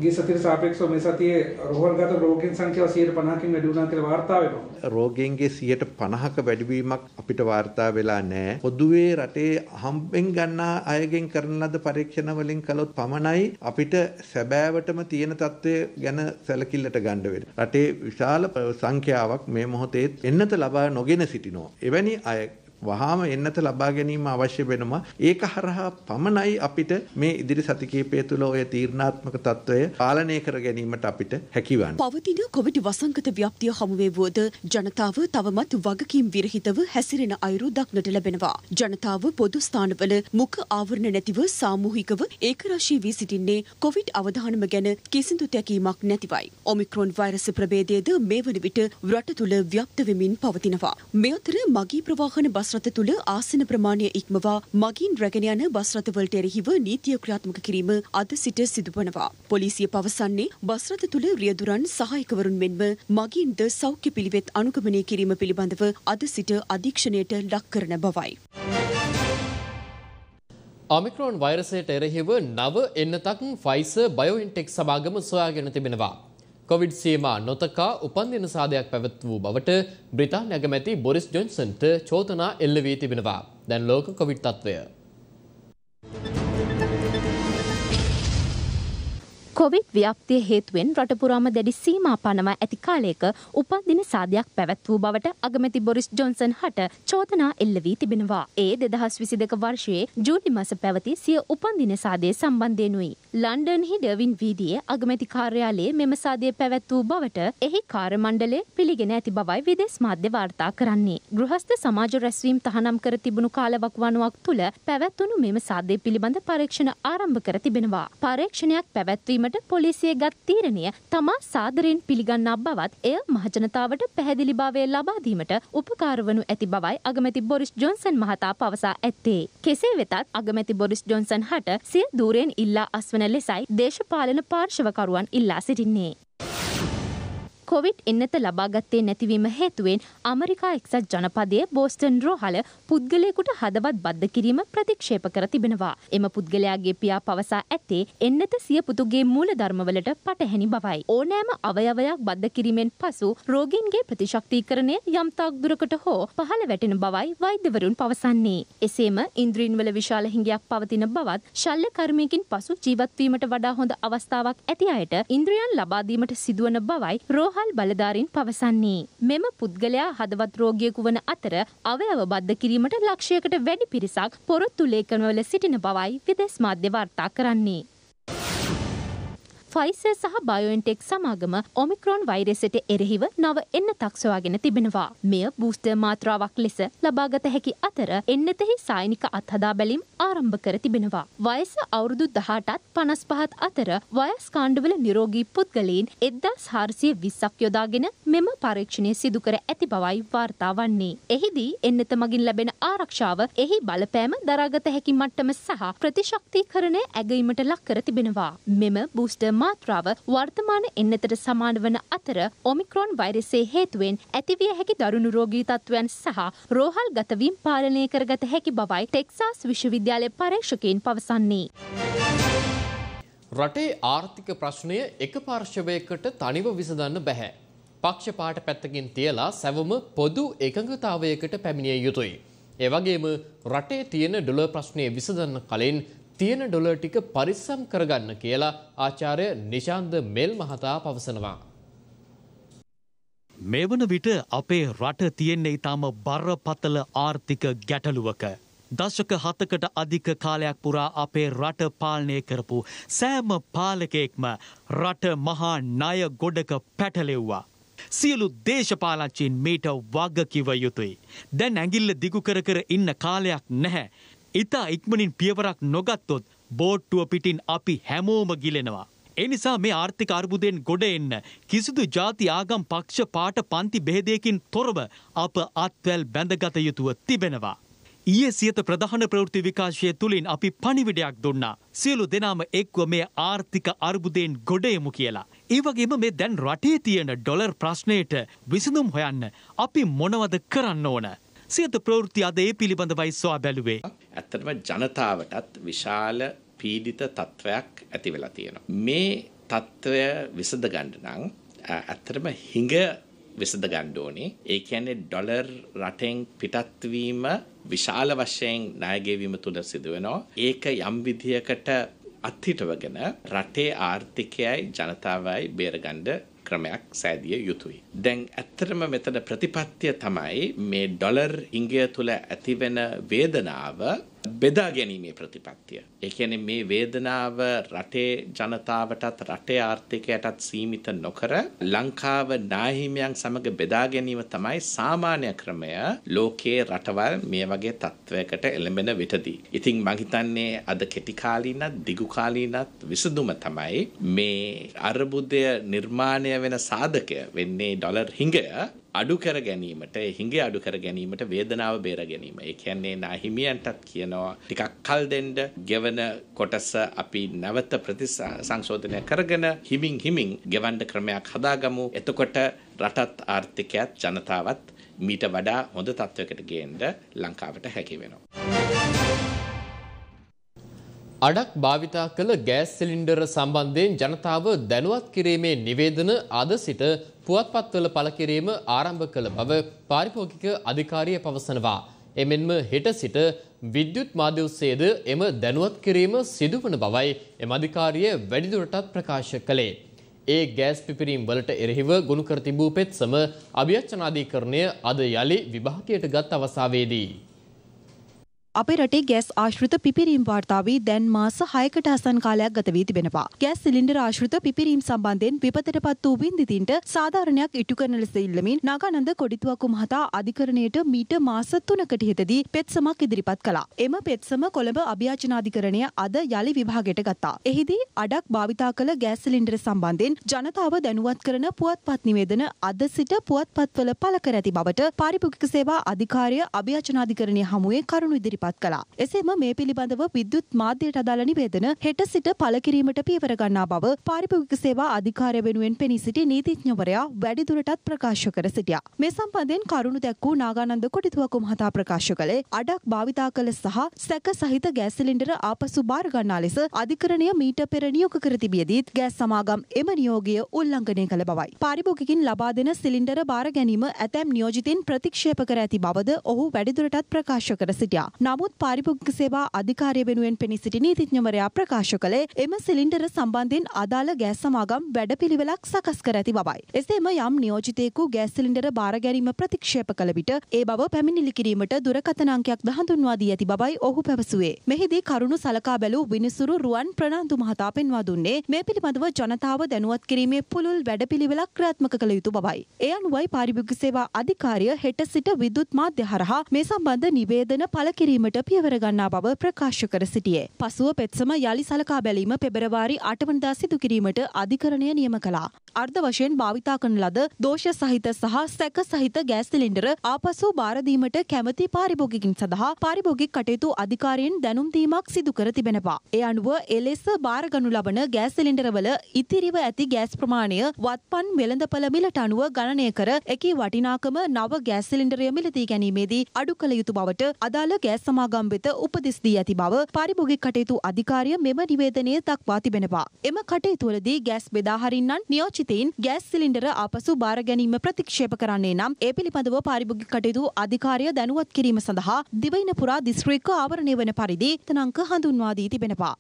ගිය සතියට සාපේක්ෂව මේ සතියේ රෝහල්ගත රෝගීන් සංඛ්‍යාව 150කින් වැඩි වුණා කියලා වාර්තා වෙනවා. රෝගීන්ගේ 150ක වැඩිවීමක් අපිට වාර්තා වෙලා නැහැ. පොදුවේ රටේ හම්බෙන් ගන්න අයගෙන් කරන ලද පරීක්ෂණ වලින් කළොත් පමණයි අපිට සැබෑවටම තියෙන తත්වය ගැන සැලකිල්ලට ගන්න වෙන්නේ. රටේ විශාල සංඛ්‍යාවක් මේ මොහොතේ එන්නත ලබා නොගෙන සිටිනවා. එවැනි අය වහාම එන්නත ලබා ගැනීම අවශ්‍ය වෙනවා. ඒක හරහා පමණයි අපිට මේ ඉදිරි සති කිහිපය තුළ ඔය තීර්ණාත්මක తত্ত্বය පාලනය කර ගැනීමට අපිට හැකිවන්නේ. පවතින කොවිඩ් වසංගත ව්‍යාප්තිය හමුවේ වුවද ජනතාව තවමත් වගකීම් විරහිතව හැසිරෙන අයුරු දක්නට ලැබෙනවා. ජනතාව පොදු ස්ථානවල මුඛ ආවරණ නැතිව සාමූහිකව ඒකරාශී වී සිටින්නේ කොවිඩ් අවධානම ගැන කිසිදු තැකීමක් නැතිවයි. ඔමික්‍රොන් වෛරස ප්‍රභේදයද මේ වන විට රට තුළ ව්‍යාප්ත වෙමින් පවතිනවා. මේ අතර මගී ප්‍රවාහන බස් බස් රථ තුළ ආසන ප්‍රමාණය ඉක්මවා මගින් රැගෙන යන බස් රථවලට එරෙහිව නීතිය ක්‍රියාත්මක කිරීම අද සිට සිදුවනවා. පොලිසිය පවසන්නේ බස් රථ තුළ රියදුරන් සහායකවරුන් මෙන්ම මගින්ද සෞඛ්‍ය පිළිවෙත් අනුගමනය කිරීම පිළිබඳව අද සිට අධීක්ෂණයට ලක් කරන බවයි. ඔමික්‍රෝන් වෛරසයට එරෙහිව නව එන්නතක් ෆයිස බයෝයින්ටෙක් සමාගම සොයාගෙන තිබෙනවා. කොවිඩ් සීමා නොතකා උපන්දින සාදයක් පැවැත් වූ බවට බ්‍රිතාන්‍ය අගමැති බොරිස් ජොන්සන්ට චෝදනා එල්ල වී තිබෙනවා. දැන් ලෝක කොවිඩ් තත්ත්වය කොවිඩ් ව්‍යප්තිය හේතුවෙන් රටපුරාම දැඩි සීමා පනවා ඇති කාලයක උපන්දින සාධයක් පැවැත් වූ බවට අගමැති බොරිස් ජොන්සන් හට චෝදනා එල්ල වී තිබෙනවා. ඒ දෙදහස් විසි දෙක වර්ෂයේ ජූලි මස පැවති සිය උපන්දින සාදය සම්බන්ධයනුයි. ලන්ඩන්හි ඩර්වින් වීදියේ අගමැති කාර්යාලයේ මෙම සාදය පැවැත් වූ බවට එහි කාරමණ්ඩලය පිළිගෙන ඇති බවයි විදෙස් මාධ්‍ය වාර්තා කරන්නේ. ගෘහස්ථ සමාජ රැස්වීම් තහනම් කර තිබුණු කාලවක්වනුවක් තුළ පැවැත්වුණු මෙම සාදය පිළිබඳ පරීක්ෂණ ආරම්භ කර තිබෙනවා. පරීක්ෂණයක් පැවැත්වීම කිරීමට පොලිසිය ගත් තීරණය තමා සාදරයෙන් පිළිගන්නා බවත් එය මහජනතාවට පැහැදිලිභාවය ලබාදීමට උපකාරවනු ඇති බවයි අගමැති බොරිස් ජොන්සන් මහතා පවසා ඇත්තේ. කෙසේ වෙතත් අගමැති බොරිස් ජොන්සන් හට සිය දූරයෙන් ඉල්ලා අස්වන ලෙසයි දේශපාලන පාර්ශවකරුවන් ඉල්ලා සිටින්නේ. කොවිඩ් එන්නත ලබාගත්තේ නැතිවීම හේතුවෙන් අමරිකා එක්සත් ජනපදයේ බෝස්ටන් රෝහල පුද්ගලයෙකුට හදවත් බද්ධ කිරීම ප්‍රතික්ෂේප කර තිබෙනවා. එම පුද්ගලයාගේ පියා පවසා ඇත්තේ එන්නත සිය පුතුගේ මූල ධර්මවලට පටහැනි බවයි. ඕනෑම අවයවයක් බද්ධ කිරීමෙන් පසු රෝගීන්ගේ ප්‍රතිශක්තිකරණය යම්තාක් දුරකට හෝ පහළ වැටෙන බවයි වෛද්‍යවරුන් පවසන්නේ. එසේම ඉන්ද්‍රීන්වල විශාල හිඟයක් පවතින බවත් ශල්්‍ය කර්මයකින් පසු ජීවත්වීමට වඩා හොඳ අවස්ථාවක් ඇති අයට ඉන්ද්‍රියන් ලබාදීමට සිදුවන බවයි රෝහ වහල් බලධාරින් පවසන්නේ. මෙම පුද්ගලයා හදවත් රෝගියෙකු වන අතර අවයව බද්ධ කිරීමට ලක්ෂයකට වැඩි පිරිසක් පොරොත්තු ලේඛනවල සිටින බවයි විදෙස් මාධ්‍ය වාර්තා කරන්නේ. ෆයිසර් සහ බයෝන්ටෙක් සමාගම ඔමික්‍රෝන් වෛරසට එරෙහිව නව එන්න තක්සවාගෙන තිබෙනවා. මෙය බූස්ට මාත්‍රාවක් ලෙස ලබාගත හැකි අතර එන්නතෙහි සයිනික අත්හදා බැලිම් ආරම්භ කර තිබෙනවා. වයස අවුරුදු දහටත් පනස් පහත් අතර වයස් කාණ්ඩවල නිරෝගී පුද්ගලීන් එද්දස් හාරසිය විස්සක් යොදාගෙන මෙම පරීක්ෂණය සිදුකර ඇති බවයි වාර්තා වන්නේ. එහිදී එන්නත මගින් ලැබෙන ආරක්ෂාව එහි බලපෑම දරාගත හැකි මට්ටම සහ ප්‍රතිශක්තිකරණය ඇගීමට ලක් කර තිබෙනවා. මෙම බූස්ට මාත්‍රාව වර්තමාන එන්නතට සමාන වන අතර ඔමික්‍රෝන් වෛරසේ හේතුවෙන් ඇතිවිය හැකි දරුණු රෝගී තත්ත්වයන් සහ රෝහල් ගතවීම් පාලනය කරගත හැකි බවයි ටෙක්සාස් විශ්වවිද්‍යාලය පරීක්ෂකයන් පවසන්නේ. රටේ ආර්ථික ප්‍රශ්නය එක පාර්ශවයකට තනිව විසඳන්න බැහැ. පක්ෂපාට පැත්තකින් තියලා සැවම පොදු එකඟතාවයකට පැමිණිය යුතුයි. එවගේම රටේ තියෙන ඩොල ප්‍රශ්නය විසඳන්න කලින් තියෙන ඩොලර් ටික පරිස්සම් කරගන්න කියලා ආචාර්ය නිශාන්ද මෙල් මහතා පවසනවා. මේ වන විට අපේ රට තියෙන්නේ ඉතාම බරපතල ආර්ථික ගැටලුවක. දශක හතකට අධික කාලයක් පුරා අපේ රට පාලනය කරපු සෑම පාලකයෙක්ම රට මහා ණය ගොඩක පැටලෙව්වා. සියලු දේශපාලච්චීන් මීට වගකිව යුතුයි. දැන් ඇඟිල්ල දිගු කර කර ඉන්න කාලයක් නැහැ. ඉතා ඉක්මනින් පියවරක් නොගත්තොත් බෝට්ටුව පිටින් අපි හැමෝම ගිලෙනවා. එනිසා මේ ආර්ථික අර්බුදයෙන් ගොඩ එන්න කිසිදු ජාති ආගම් පක්ෂ පාට පන්ති බෙහෙදයකින් තොරව අප අත්වැල් බැඳගත යුතුව තිබෙනවා. ඊයේ සියත ප්‍රධාන ප්‍රවෘත්ති විකාශය තුළින් අපි පණිවිඩයක් දුන්නා. සියලු දෙනාම එක්ව මේ ආර්ථික අර්බුදයෙන් ගොඩයමු කියලා. ඒවගේම මේ දැන් රටේ තියෙන ඩොලර් ප්‍රශ්නයට විසඳුම් හොයන්න අපි මොනවද කරන්න ඕන. සියත ප්‍රවෘත්ති අද ඒ පිළිබඳවයි සොයා බැලුවේ. ඇත්තටම ජනතාවටත් විශාල පීඩිත තත්ත්වයක් ඇති වෙලා තියෙනවා. මේ තත්ත්වය විසඳ ගන්න නම් ඇත්තටම හිඟ විසඳ ගන්න ඕනේ. ඒ කියන්නේ ඩොලර් රටෙන් පිටත් වීම විශාල වශයෙන් ණය ගෙවීම තුල සිදු වෙනවා. ඒක යම් විදියකට අත්හිටවගෙන රටේ ආර්ථිකයයි ජනතාවයි බේරගන්න ක්‍රමයක් සෑදිය යුතුයි. දැන් ඇත්තටම මෙතන ප්‍රතිපත්තිය තමයි මේ ඩොලර් ඉංගය තුළ ඇතිවෙන වේදනාව බෙදා ගැනීමේ ප්‍රතිපත්තිය. එකන මේ වේදනාව රටේ ජනතාවටත් රටේ ආර්ථිකයටත් සීමිත නොකර ලංකාව නාහිමියන් සමඟ බෙදා ගැනීම තමයි සාමාන්‍ය ක්‍රමය ලෝකයේ රටවල් මේ වගේ තත්ත්වයකට එළඹෙන විටදී. ඉතිං මහිතන්නේ අද කෙටිකාලීනත් දිගුකාලීනත් විසඳුම තමයි මේ අරබුද්ධය නිර්මාණය වෙන සාධකය වෙන්නේ ඩොලර් හිඟය අඩු කර ගැනීමට හිඟේ අඩු කර ගැනීමට වේදනාව බේර ගැනීම. ඒ කියන්නේ නාහිමියන්ටත් කියනවා ටිකක් කල් දෙන්න ගෙවන කොටස අපි නැවත ප්‍රතිසංශෝධනය කරගෙන හිමින් හිමින් ගෙවන්න ක්‍රමයක් හදාගමු. එතකොට රටත් ආර්ථිකයත් ජනතාවත් මීට වඩා හොඳ තත්ත්වයකට ගේන්න ලංකාවට හැකි වෙනවා. අඩක් භාවිතා කළ ගෑස් සිලින්ඩර සම්බන්ධයෙන් ජනතාව දැනුවත් කිරීමේ නිවේදන අද සිට පුවත්පත්වල පළ කිරීම ආරම්භ කළ බව පාරිභෝගික අධිකාරිය පවසනවා. එමෙන්ම හෙට සිට විද්‍යුත් මාධ්‍ය ඔස්සේද එම දැනුවත් කිරීම සිදුවන බවයි එම අධිකාරිය වැඩිදුරටත් ප්‍රකාශ කළේ. ඒ ගෑස් පිපිරීම් වලට එරෙහිව ගුණකර තිබූ පෙත්සම අභියච්චනාධීකරණය අද යළි විභාගයට ගත් අවසාවේදී. අපේ රටේ ගෑස් ආශ්‍රිත පිපිරීම් වාර්තාවේ දැන් මාස 6කට අසන් කාලයක් ගත වී තිබෙනවා. ගෑස් සිලින්ඩර ආශ්‍රිත පිපිරීම් සම්බන්ධයෙන් විපතටපත් වූ බින්දිතින්ට සාධාරණයක් ඉටු කරන ලෙස ඉල්ලමින් නාගානන්ද කොඩිතුවක්කු මහතා අධිකරණයට මීට මාස 3කට හිතදී පෙත්සමක් ඉදිරිපත් කළා. එම පෙත්සම කොළඹ අභියාචනාධිකරණය අද යලි විභාගයට ගත්තා. එහිදී අඩක් භාවිතා කළ ගෑස් සිලින්ඩර සම්බන්ධයෙන් ජනතාව දැනුවත් කරන පුවත්පත් නිවේදන අද සිට පුවත්පත්වල පළ කර ඇති බවට පාරිභෝගික සේවා අධිකාරිය අභියාචනාධිකරණය හමුවේ කරුණු ඉදිරිපත් පත් කළා. එසේම මේ පිළිබඳව විද්‍යුත් මාධ්‍යයට අදාළ නිවේදන හෙට සිට පළ කිරීමට පියවර ගන්නා බව පාරිභෝගික සේවා අධිකාරිය වෙනුවෙන් පෙනී සිටි නීතිඥවරයා වැඩිදුරටත් ප්‍රකාශ කර සිටියා. මේ සම්බන්ධයෙන් කරුණු දැක් වූ නාගානන්ද කොටිතුවක මහතා ප්‍රකාශ කළේ අඩක් භාවිතා කළ සහ සැක සහිත ගෑස් සිලින්ඩර ආපසු බාර ගන්නා ලෙස අධිකරණය මීට පෙර නියෝග කර තිබියදීත් ගෑස් සමාගම් එම නියෝගය උල්ලංඝනය කළ බවයි. පාරිභෝගිකින් ලබා දෙන සිලින්ඩර බාර ගැනීම ඇතැම් නියෝජිතින් ප්‍රතික්ෂේප කර ඇති බවද ඔහු වැඩිදුරටත් ප්‍රකාශ කර සිටියා. නමුත් පාරිපුග්ග සේවා අධිකාරය වෙනුවෙන් පෙනී සිටි නීතිඥවරයා ප්‍රකාශ කළේ එම සිලින්ඩර සම්බන්ධයෙන් අදාළ ගෑස් සමාගම් වැඩපිළිවෙලක් සකස් කර ඇති බවයි. එසේම යම් නියෝජිතයෙකු ගෑස් සිලින්ඩර බාර ගැනීම ප්‍රතික්ෂේප කළ විට ඒ බව පැමිණිලි කිරීමට දුරකථන අංකයක් ද හඳුන්වා දී ඇති බවයි ඔහු පැවසුවේ. මෙහිදී කරුණු සලකා බැලූ විනිසුරු රුවන් ප්‍රනාන්දු මහතා පෙන්වා දුන්නේ මේ පිළිබඳව ජනතාව දැනුවත් කිරීමේ පුළුල් වැඩපිළිවෙලක් ක්‍රියාත්මක කළ යුතු බවයි. ඒ අනුවයි පාරිභෝගික සේවා අධිකාරිය හෙට සිට විදුත් මාධ්‍ය හරහා මේ සම්බන්ධ නිවේදන පළ කිරීමට කිරීමට පියවර ගන්නා බව ප්‍රකාශ කර සිටියේ. පසුව පෙත්සම යළි සලකා බැලීම පෙබරවාරි 8 වනදා සිදු කිරීමට අධිකරණය නියම කළා. අර්ධ වශයෙන් භාවිතා කරන ලද දෝෂ සහිත සහ සැක සහිත ගෑස් සිලින්ඩර ආපසු බාර දීමට කැමැති පාරිභෝගිකින් සඳහා පාරිභෝගික කටයුතු අධිකාරියෙන් දැනුම් දීමක් සිදු කර තිබෙනවා. ඒ අනුව එලෙස බාරගනු ලබන ගෑස් සිලින්ඩරවල ඉතිරිව ඇති ගෑස් ප්‍රමාණය වත්පන් වෙළඳපළ මිලට අනුව ගණනය කර එකී වටිනාකම නව ගෑස් සිලින්ඩරය මිලදී ගැනීමේදී අඩු කළ යුතු බවට අදාළ ගෑස් සමාගම් වෙත උපදෙස් දී ඇති බව පාරිභෝගික කටයුතු අධිකාරිය මෙම නිවේදනයේ දක්වා තිබෙනවා. එම කටයුතුවලදී ගෑස් බෙදා හරින්නන් නියෝජිතයින් ගෑස් සිලින්ඩර ආපසු බාර ගැනීම ප්‍රතික්ෂේප කරන්නේ නම් ඒ පිළිබඳව පාරිභෝගික කටයුතු අධිකාරිය දැනුවත් කිරීම සඳහා දිවයින පුරා දිස්ත්‍රික්ක ආවරණය වන පරිදි තනංක හඳුන්වා දී තිබෙනවා.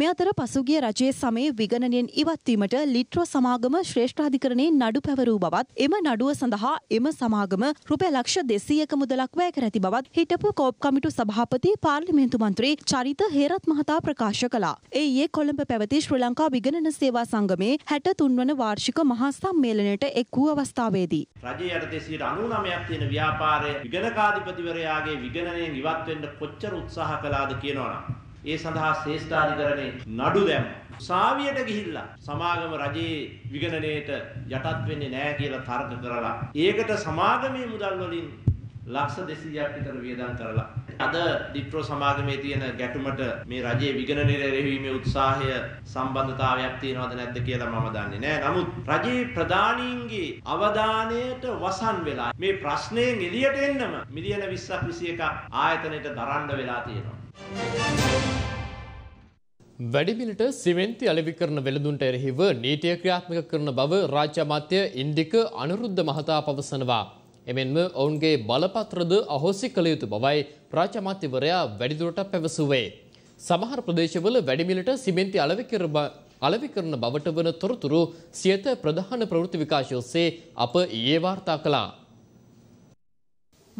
මේ අතර පසුගිය රජයේ සමයේ විගණනයෙන් ඉවත්වීමට ලිට්‍රෝ සමාගම ශ්‍රේෂ්ඨාධිකරණයේ නඩු පැවරූ බවත් එම නඩුව සඳහා එම සමාගම රුපය ලක්ෂ දෙසීයක මුදලක් වැය කර ඇති බවත් හිටපු කෝප් කමිටු සභාපති පාර්ලිමේන්තු මන්ත්‍රී චරිත හේරත් මහතා ප්‍රකාශ කළා. එයේ කොළඹ පැවති ශ්‍රී ලංකා විගණන සේවා සංගමේ හැට තුන්වන වාර්ෂික මහා සම්මේලනයට එක් වූ අවස්ථාවේදී. රජයේ යටතේ සිට අනූනමයක් තියෙන ව්‍යාපාරය විගණකාධිපතිවරයාගේ විගණනයෙන් ඉවත් වෙන්න කොච්චර උත්සාහ කළාද කියනවනම් ඒ සඳහා ශ්‍රේෂ්ඨාධිකරණේ නඩු දැම්මා. සාවියට ගිහිල්ලා සමාගම රජයේ විගණනයට යටත් වෙන්නේ නැහැ කියලා තර්ක කරලා ඒකට සමාගමේ මුදල් වලින් ලක්ෂ 200ක් විතර වියදම් කරලා අද ඩිප්‍රෝ සමාගමේ තියෙන ගැටුමට මේ රජයේ විගණනය රැවීමේ උත්සාහය සම්බන්ධතාවයක් තියනවද නැද්ද කියලා මම දන්නේ නැහැ. නමුත් රජයේ ප්‍රධානීන්ගේ අවධානයට වසන් වෙලා මේ ප්‍රශ්නයෙන් එළියට එන්නම මිලියන 20ක් 21ක් ආයතනයට දරන්න වෙලා තියෙනවා. වැඩිමිලට සිමෙන්ති අලවිකරන වෙළඳුන්ට එරෙහිව නීටය ක්‍රියාත්මක කරන බව රාජ්‍යමාත්‍ය ඉන්දික අනුරුද්ධ මහතා පවසනවා. එමෙන්ම ඔවුන්ගේ බලපත්‍රද අහෝසි කළ යුතු බවයි ප්‍රාචමාත්‍යවරයා වැඩිදුරට පැවසුවේ. සමහර ප්‍රදේශවල වැඩිමිලට සිමෙන්ති අලවිකරන බවට වන තොරතුරු සියත ප්‍රධාන ප්‍රවෘති විකාශයොස්සේ අප ඒවාර්තා කලා.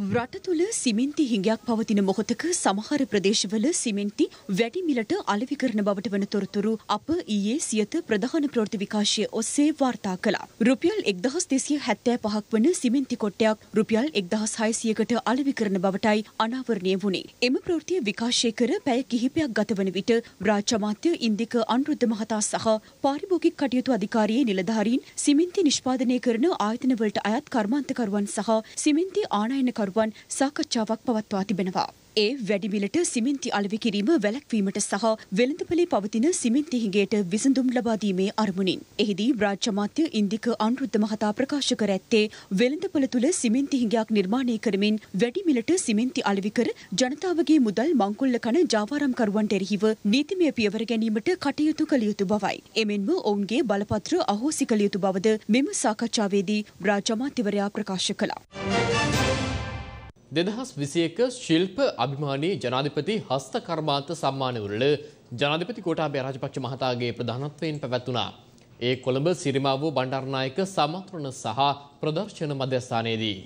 රට තුළ සිමෙන්ති හිඟයක් පවතින මොහොතක සමහර ප්‍රදේශවල සිමෙන්ති වැඩි මිලට අලෙවි කරන බවට වන තොරතුරු අප ඊයේ සියත ප්‍රධාන ප්‍රවෘත්ති විකාශය ඔස්සේ වාර්තා කළා. රුපියල් 1275ක් වන සිමෙන්ති කොටයක් රුපියල් 1600කට අලෙවි කරන බවටයි අනාවරණය වුණේ. එම ප්‍රවෘත්තිය විකාශය කර පැය කිහිපයක් ගතවන විට රාජ්‍ය අමාත්‍ය ඉන්දික අනුරුද්ධ මහතා සහ පාරිභෝගික කටයුතු අධිකාරියේ නිලධාරීන් සිමෙන්ති නිෂ්පාදනය කරන ආයතන වලට අයත් කර්මාන්තකරුවන් සහ සිමෙන්ති ආනයන කර්මකරුවන් සාකච්ඡාවක් පවත්වා තිබෙනවා. ඒ වැඩිමිලට සිමෙන්ති අලෙවි කිරීම වැළැක්වීමට සහ වෙළඳපලේ පවතින සිමෙන්ති හිඟයට විසඳුම් ලබා දීමේ අරමුණින් එහිදී රාජ්‍ය මාත්‍ය ඉන්දික අනුරුද්ධ මහතා ප්‍රකාශ කර ඇත්තේ වෙළඳපල තුල සිමෙන්ති හිඟයක් නිර්මාණය කරමින් වැඩිමිලට සිමෙන්ති අලෙවි කර ජනතාවගේ මුදල් මංකොල්ල කන ජාවාරම්කරුවන්ට එරෙහිව නීතිමය පියවර ගැනීමට කටයුතු කළ යුතු බවයි. එමෙන්ම ඔවුන්ගේ බලපත්‍ර අහෝසි කළ යුතු බවද මෙම සාකච්ඡාවේදී රාජ්‍ය මාත්‍යවරයා ප්‍රකාශ කළා. දෙදහස් විසියක ශිල්ප අභිමානී ජනාධිපති හස්ත කර්මාන්ත සම්මානවරල ජනාධිපති කෝටාබේ රාජපක්ෂ මහතාගේ ප්‍රධානත්වයෙන් පැවැත්වුණා. ඒ කොළඹ සිරිමා වූ බණ්ඩාරනායක සමත්‍රණ සහ ප්‍රදර්ශන මධ්‍යස්ථානයේදී.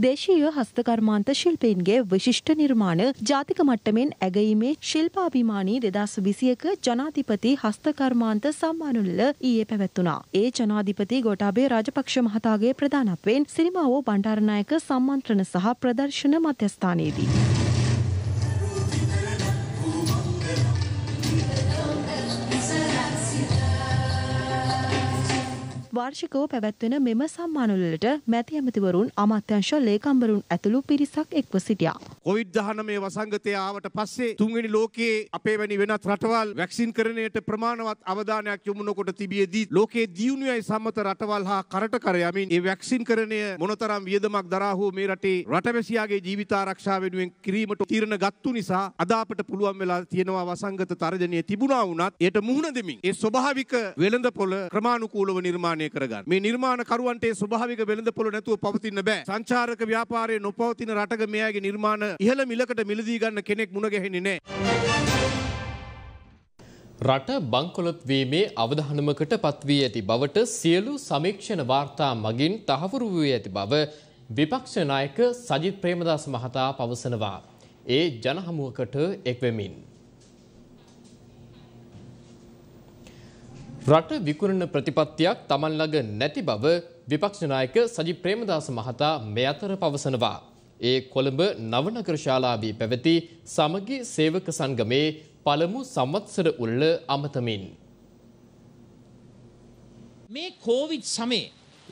දේශීය හස්තකර්මාන්ත ශිල්පීන්ගේ විශිෂ්ට නිර්මාණ ජාතික මට්ටමෙන් ඇගීමේ ශිල්පාභිමානී දෙදස් විසියක ජනාධිපති හස්තකර්මාන්ත සම්මානුල්ල ඊයේ පැවැත්වුණා. ඒ ජනාධිපති ගොටාබේ රාජපක්ෂ මහතාගේ ප්‍රධානත්වෙන් සිරිමාවෝ බණ්ඩාරනායක සම්මන්ත්‍රණ සහ ප්‍රදර්ශන මධ්‍යස්ථානයේදී. වාර්ෂිකව පැවැත්වෙන මෙම සම්මානවලට මැති ඇමතිවරුන් අමාත්‍යංශ ලේකම්වරුන් ඇතුළු පිරිසක් එක්ව සිටියා. කොවිඩ් 19 වසංගතය ආවට පස්සේ තුන්වෙනි ලෝකයේ අපේ වැනි වෙනත් රටවල් වැක්සින් කරණයට ප්‍රමාණවත් අවධානයක් යොමු නොකොට තිබියදී ලෝකයේ දියුණුවයි සම්මත රටවල් හා කරට කර යමින් ඒ වැක්සින් කරණය මොනතරම් වියදමක් දරා හෝ මේ රටේ රටවැසියාගේ ජීවිත ආරක්ෂා වෙනුවෙන් කිරීමට තීරණ ගත්තු නිසා අද අපට පුළුවන් වෙලා තියෙනවා වසංගත තර්ජනය තිබුණා වුණත් ඒට මුහුණ දෙමින් ඒ ස්වභාවික වෙළඳ පොළ ක්‍රමානුකූලව නිර්මාණය නිර්මාණය කරගන්න. මේ නිර්මාණකරුවන්ට ඒ ස්වභාවික වෙළඳපොළ නැතුව පවතින්න බෑ. සංචාරක ව්‍යාපාරයේ නොපවතින රටක මේ අයගේ නිර්මාණ ඉහළ මිලකට මිලදී ගන්න කෙනෙක් මුණ ගැහෙන්නේ නැහැ. රට බංකොලොත් වීමේ අවධානමකට පත්වී ඇති බවට සියලු සමීක්ෂණ වාර්තා මගින් තහවුරු වී ඇති බව විපක්ෂ නායක සජිත් ප්‍රේමදාස මහතා පවසනවා. ඒ ජනහමුවකට එක්වෙමින්. රට විකුණන ප්‍රතිපත්තියක් තමන් ළඟ නැති බව විපක්ෂ නායක සජිත් ප්‍රේමදාස මහතා මේ අතර පවසනවා. ඒ කොළඹ නවනගර ශාලාවේ පැවති සමගි සේවක සංගමේ පළමු සම්වත්සර උළෙල අමතමින් මේ කොවිඩ් සමයේ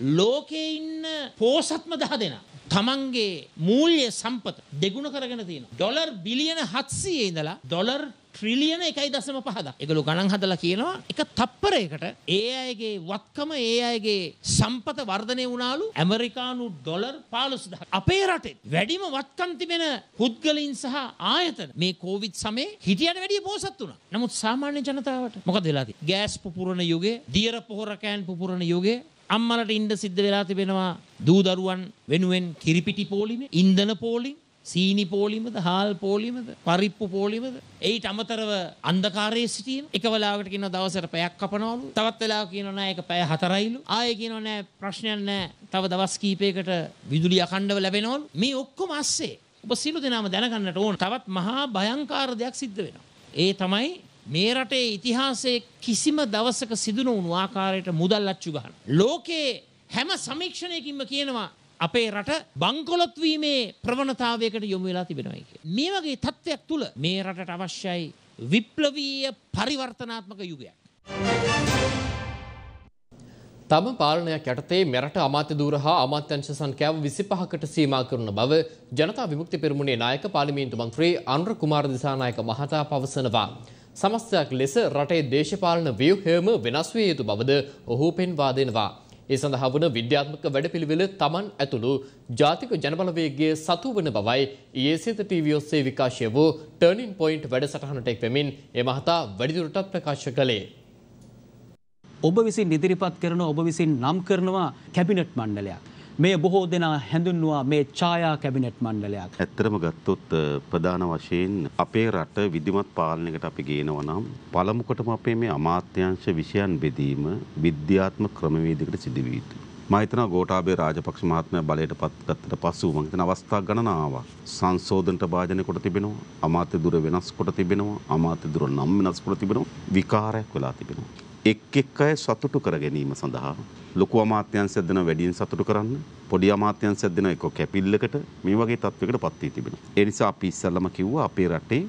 ලෝකේ ඉන්න පෝසත්ම දහ දෙනා තමන්ගේ මූල්‍ය සම්පත දෙගුණ කරගෙන තියෙනවා. ඩොලර් බිලියන 700 ඉඳලා ඩොලර් ට්‍රිලියන 1.5ක්. ඒගොල්ලෝ ගණන් හදලා කියනවා එක තප්පරයකට ඒ අයගේ වත්කම ඒ අයගේ සම්පත වර්ධනය වුණාලු ඇමරිකානු ඩොලර් 15000ක්. අපේ රටේ වැඩිම වත්කම් තිබෙන පුද්ගලයින් සහ ආයතන මේ කොවිඩ් සමයේ හිටියට වැඩිය පෝසත් වුණා. නමුත් සාමාන්‍ය ජනතාවට මොකද වෙලා තියෙන්නේ? ගෑස් පුපුරන යුගයේ, දියර පොහොර කෑන් පුපුරන යුගයේ අම්මලට ඉන්න සිද්ධ වෙලා තිබෙනවා දූ දරුවන් වෙනුවෙන් කිරිපිටි පෝලිම, ඉන්ධන පෝලිම, සීනි පෝලිමද, හාල් පෝලිමද, පරිප්පු පෝලිමද? ඒට අමතරව අන්ධකාරයේ සිටීම. එක වෙලාවකට කියනවා දවසට පැයක් කපනවලු. තවත් වෙලාවක කියනවා නෑ ඒක පැය හතරයිලු. ආයෙ කියනවා නෑ ප්‍රශ්නයක් නෑ. තව දවස් කිහිපයකට විදුලිය අඛණ්ඩව ලැබෙනවලු. මේ ඔක්කොම ASCII. ඔබ සිළු දෙනාම දැනගන්නට ඕන. තවත් මහා භයංකාර දෙයක් සිද්ධ වෙනවා. ඒ තමයි මේ රටේ ඉතිහාසයේ කිසිම දවසක සිදු නොවුණු ආකාරයට මුදල් අච්චු ගන්න. ලෝකයේ හැම සමීක්ෂණයකින්ම කියනවා අපේ රට බංකොලොත් වීමේ ප්‍රවණතාවයකට යොමු වෙලා තිබෙනවායි කියලා. මේ වගේ තත්ත්වයක් තුල මේ රටට අවශ්‍යයි විප්ලවීය පරිවර්තනාත්මක යුගයක්. තම පාලනයක් යටතේ මෙරට අමාත්‍ය දූර හා අමාත්‍යංශ සංඛ්‍යාව 25කට සීමා කරන බව ජනතා විමුක්ති පෙරමුණේ නායක පාර්ලිමේන්තු මන්ත්‍රී අනුර කුමාර දිසානායක මහතා පවසනවා. සමස්තයක් ලෙස රටේ දේශපාලන ව්‍යුහයම වෙනස් විය යුතු බවද ඔහු පෙන්වා දෙනවා. ඒ සඳහා වන විද්‍යාත්මක වැඩපිළිවෙල තමන් ඇතුළු ජාතික ජනබලවේගයේ සතු වන බවයි ඊයේ සිත ටීවී ඔස්සේ විකාශය වූ ටර්නින් පොයින්ට් වැඩසටහනට එක් වෙමින් ඒ මහතා වැඩිදුරටත් ප්‍රකාශ කළේ. ඔබ විසින් ඉදිරිපත් කරන ඔබ විසින් නම් කරනවා කැබිනට් මණ්ඩලයක්. මේ බොහෝ දෙනා හැඳුන්වා මේ ඡායා කැබිනට් මණ්ඩලයක්. ඇත්තටම ගත්තොත් ප්‍රධාන වශයෙන් අපේ රට විධිමත් පාලනයකට අපි ගේනවා නම් පළමුකොටම අපේ මේ අමාත්‍යාංශ විෂයන් බෙදීම විද්‍යාත්මක ක්‍රමවේදයකට සිදුවිය යුතුයි. මම හිතනවා ගෝඨාභය රාජපක්ෂ මහත්මයා බලයට පත්ගත්තට පසු මම හිතන අවස්ථා ගණනාවක් සංශෝධනට භාජනය කොට තිබෙනවා අමාත්‍ය දුර වෙනස් කොට තිබෙනවා අමාත්‍ය දුර නම් වෙනස් කොට තිබෙනවා විකාරයක් වෙලා තිබෙනවා එක් එක් අය සතුටු කර ගැනීම සඳහා ලොකු අමාත්‍යංශයක් දෙනවා වැඩියෙන් සතුටු කරන්න පොඩි අමාත්‍යංශයක් දෙනවා එක කැපිල්ලකට මේ වගේ තත්වයකට පත් වී තිබෙනවා ඒ නිසා අපි ඉස්සල්ලාම කිව්වා අපේ රටේ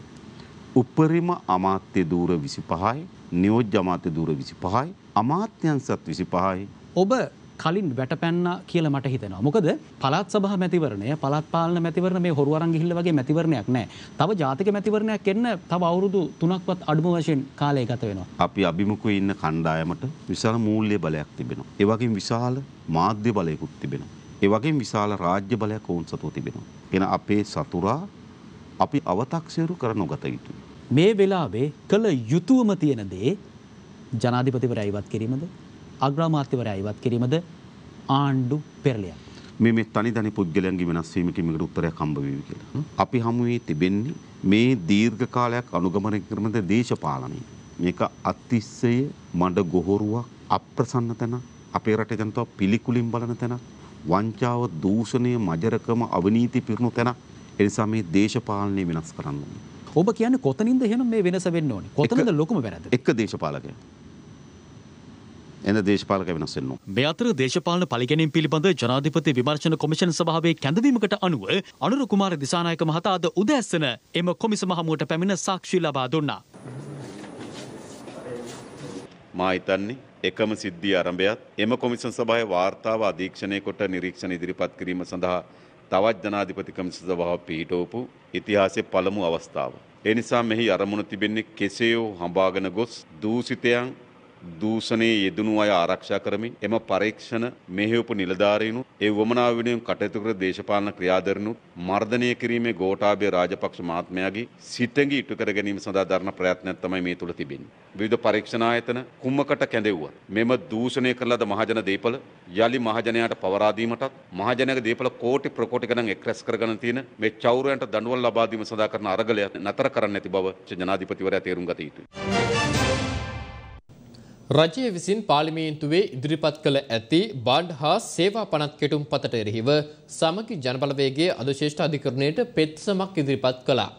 උපරිම අමාත්‍ය දූර 25යි නියෝජ්‍ය අමාත්‍ය දූර 25යි අමාත්‍යංශත් 25යි ඔබ කලින් වැටපැන්න කියලා මට හිතෙනවා. මොකද පළාත් සභා මැතිවරණය පළාත් පාලන මැතිවරණ මේ හොරු අරන් ගිහිල්ලා වගේ මැතිවරණයක් නෑ. තව ජාතික මැතිවරණයක් එන්න තව අවුරුදු 3ක්වත් අඩුම වශයෙන් කාලය ගත වෙනවා. අපි අභිමුඛයේ ඉන්න කණ්ඩායමට විශාල මූල්‍ය බලයක් තිබෙනවා. ඒ වගේම විශාල මාධ්‍ය බලයකුත් තිබෙනවා. ඒ වගේම විශාල රාජ්‍ය බලයක් ඔවුන් සතුව තිබෙනවා. එන අපේ සතුරා අපි අව탁සිරු කර නොගත යුතුයි. මේ වෙලාවේ කළ යුතුයම තියෙන දේ ජනාධිපතිවරයා ඉවත් කිරීමද අග්‍රාමාත්‍යවරයා ඉවත් කිරීමද ආණ්ඩු පෙරලියක්. මේ මේ තනි තනි පුද්ගලයන්ගේ වෙනස් වීමකින් මේකට උත්තරයක් හම්බ වෙවි කියලා. අපි හමු වී තිබෙන්නේ මේ දීර්ඝ කාලයක් අනුගමනය කරන දේශපාලනය. මේක අතිශය මඩ ගොහරුවක් අප්‍රසන්න තැන අපේ රටේ ජනතාව පිළිකුලින් බලන තැන වංචාව දූෂණය මජරකම අවනීති පිරුණු තැන ඒ නිසා මේ දේශපාලනය වෙනස් කරන්න ඕනේ. ඔබ කියන්නේ කොතනින්ද එහෙනම් මේ වෙනස වෙන්න ඕනේ? කොතනද ලොකුම වැරද්ද? එක දේශපාලකයා එන දේශපාලක වෙනස්සෙන්නවා. මේ අතර දේශපාලන පලිගැනීම් පිළිබඳ ජනාධිපති විමර්ශන කොමිෂන් සභාවේ කැඳවීමකට අනුව අනුර කුමාර දිසානායක මහතා අද උදැස්සන එම කොමිසම හමුවට පැමිණ සාක්ෂි ලබා දුන්නා. මා හිතන්නේ එකම සිද්ධිය ආරම්භයත් එම කොමිෂන් සභාවේ වාර්තාව අධීක්ෂණය කොට නිරීක්ෂණ ඉදිරිපත් කිරීම සඳහා තවත් ජනාධිපති කොමිෂන් සභාව පිහිටවපු ඉතිහාසයේ පළමු අවස්ථාව. ඒ නිසා මෙහි අරමුණ තිබෙන්නේ කෙසේ හෝ හඹාගෙන ගොස් දූෂිතයන් දූෂණයේ යෙදුණු අය ආරක්ෂා කරමින් එම පරීක්ෂණ මෙහෙයවපු නිලධාරීනු ඒ වමනාව වෙනුවෙන් කටයුතු කර දේශපාලන ක්‍රියාදරනුත් මර්ධනය කිරීමේ ගෝඨාභය රාජපක්ෂ මහත්මයාගේ සිටඟි ඉටු කර ගැනීම සඳහා දරන ප්‍රයත්නයක් තමයි මේ තුළ තිබෙන්නේ. විවිධ පරීක්ෂණ ආයතන කුමකට කැඳෙව්වත් මෙම දූෂණය කළ ලද මහජන දීපල යලි මහජනයාට පවරා දීමටත් මහජනයාගේ දීපල කෝටි ප්‍රකෝටි ගණන් එක්රැස් කරගෙන තියෙන මේ චෞරයන්ට දඬුවම් ලබා දීම සඳහා කරන අරගලය නතර කරන්න ඇති බව ජනාධිපතිවරයා තේරුම් ගත යුතුයි. රජය විසින් පාර්ලිමේන්තුවේ ඉදිරිපත් කළ ඇති බාණ්ඩ හා සේවා පනත් කෙටුම් පතට එරෙහිව සමගි ජනබලවේගේ අධශේෂ්ඨ අධිකරණයට පෙත්සමක් ඉදිරිපත් කළා.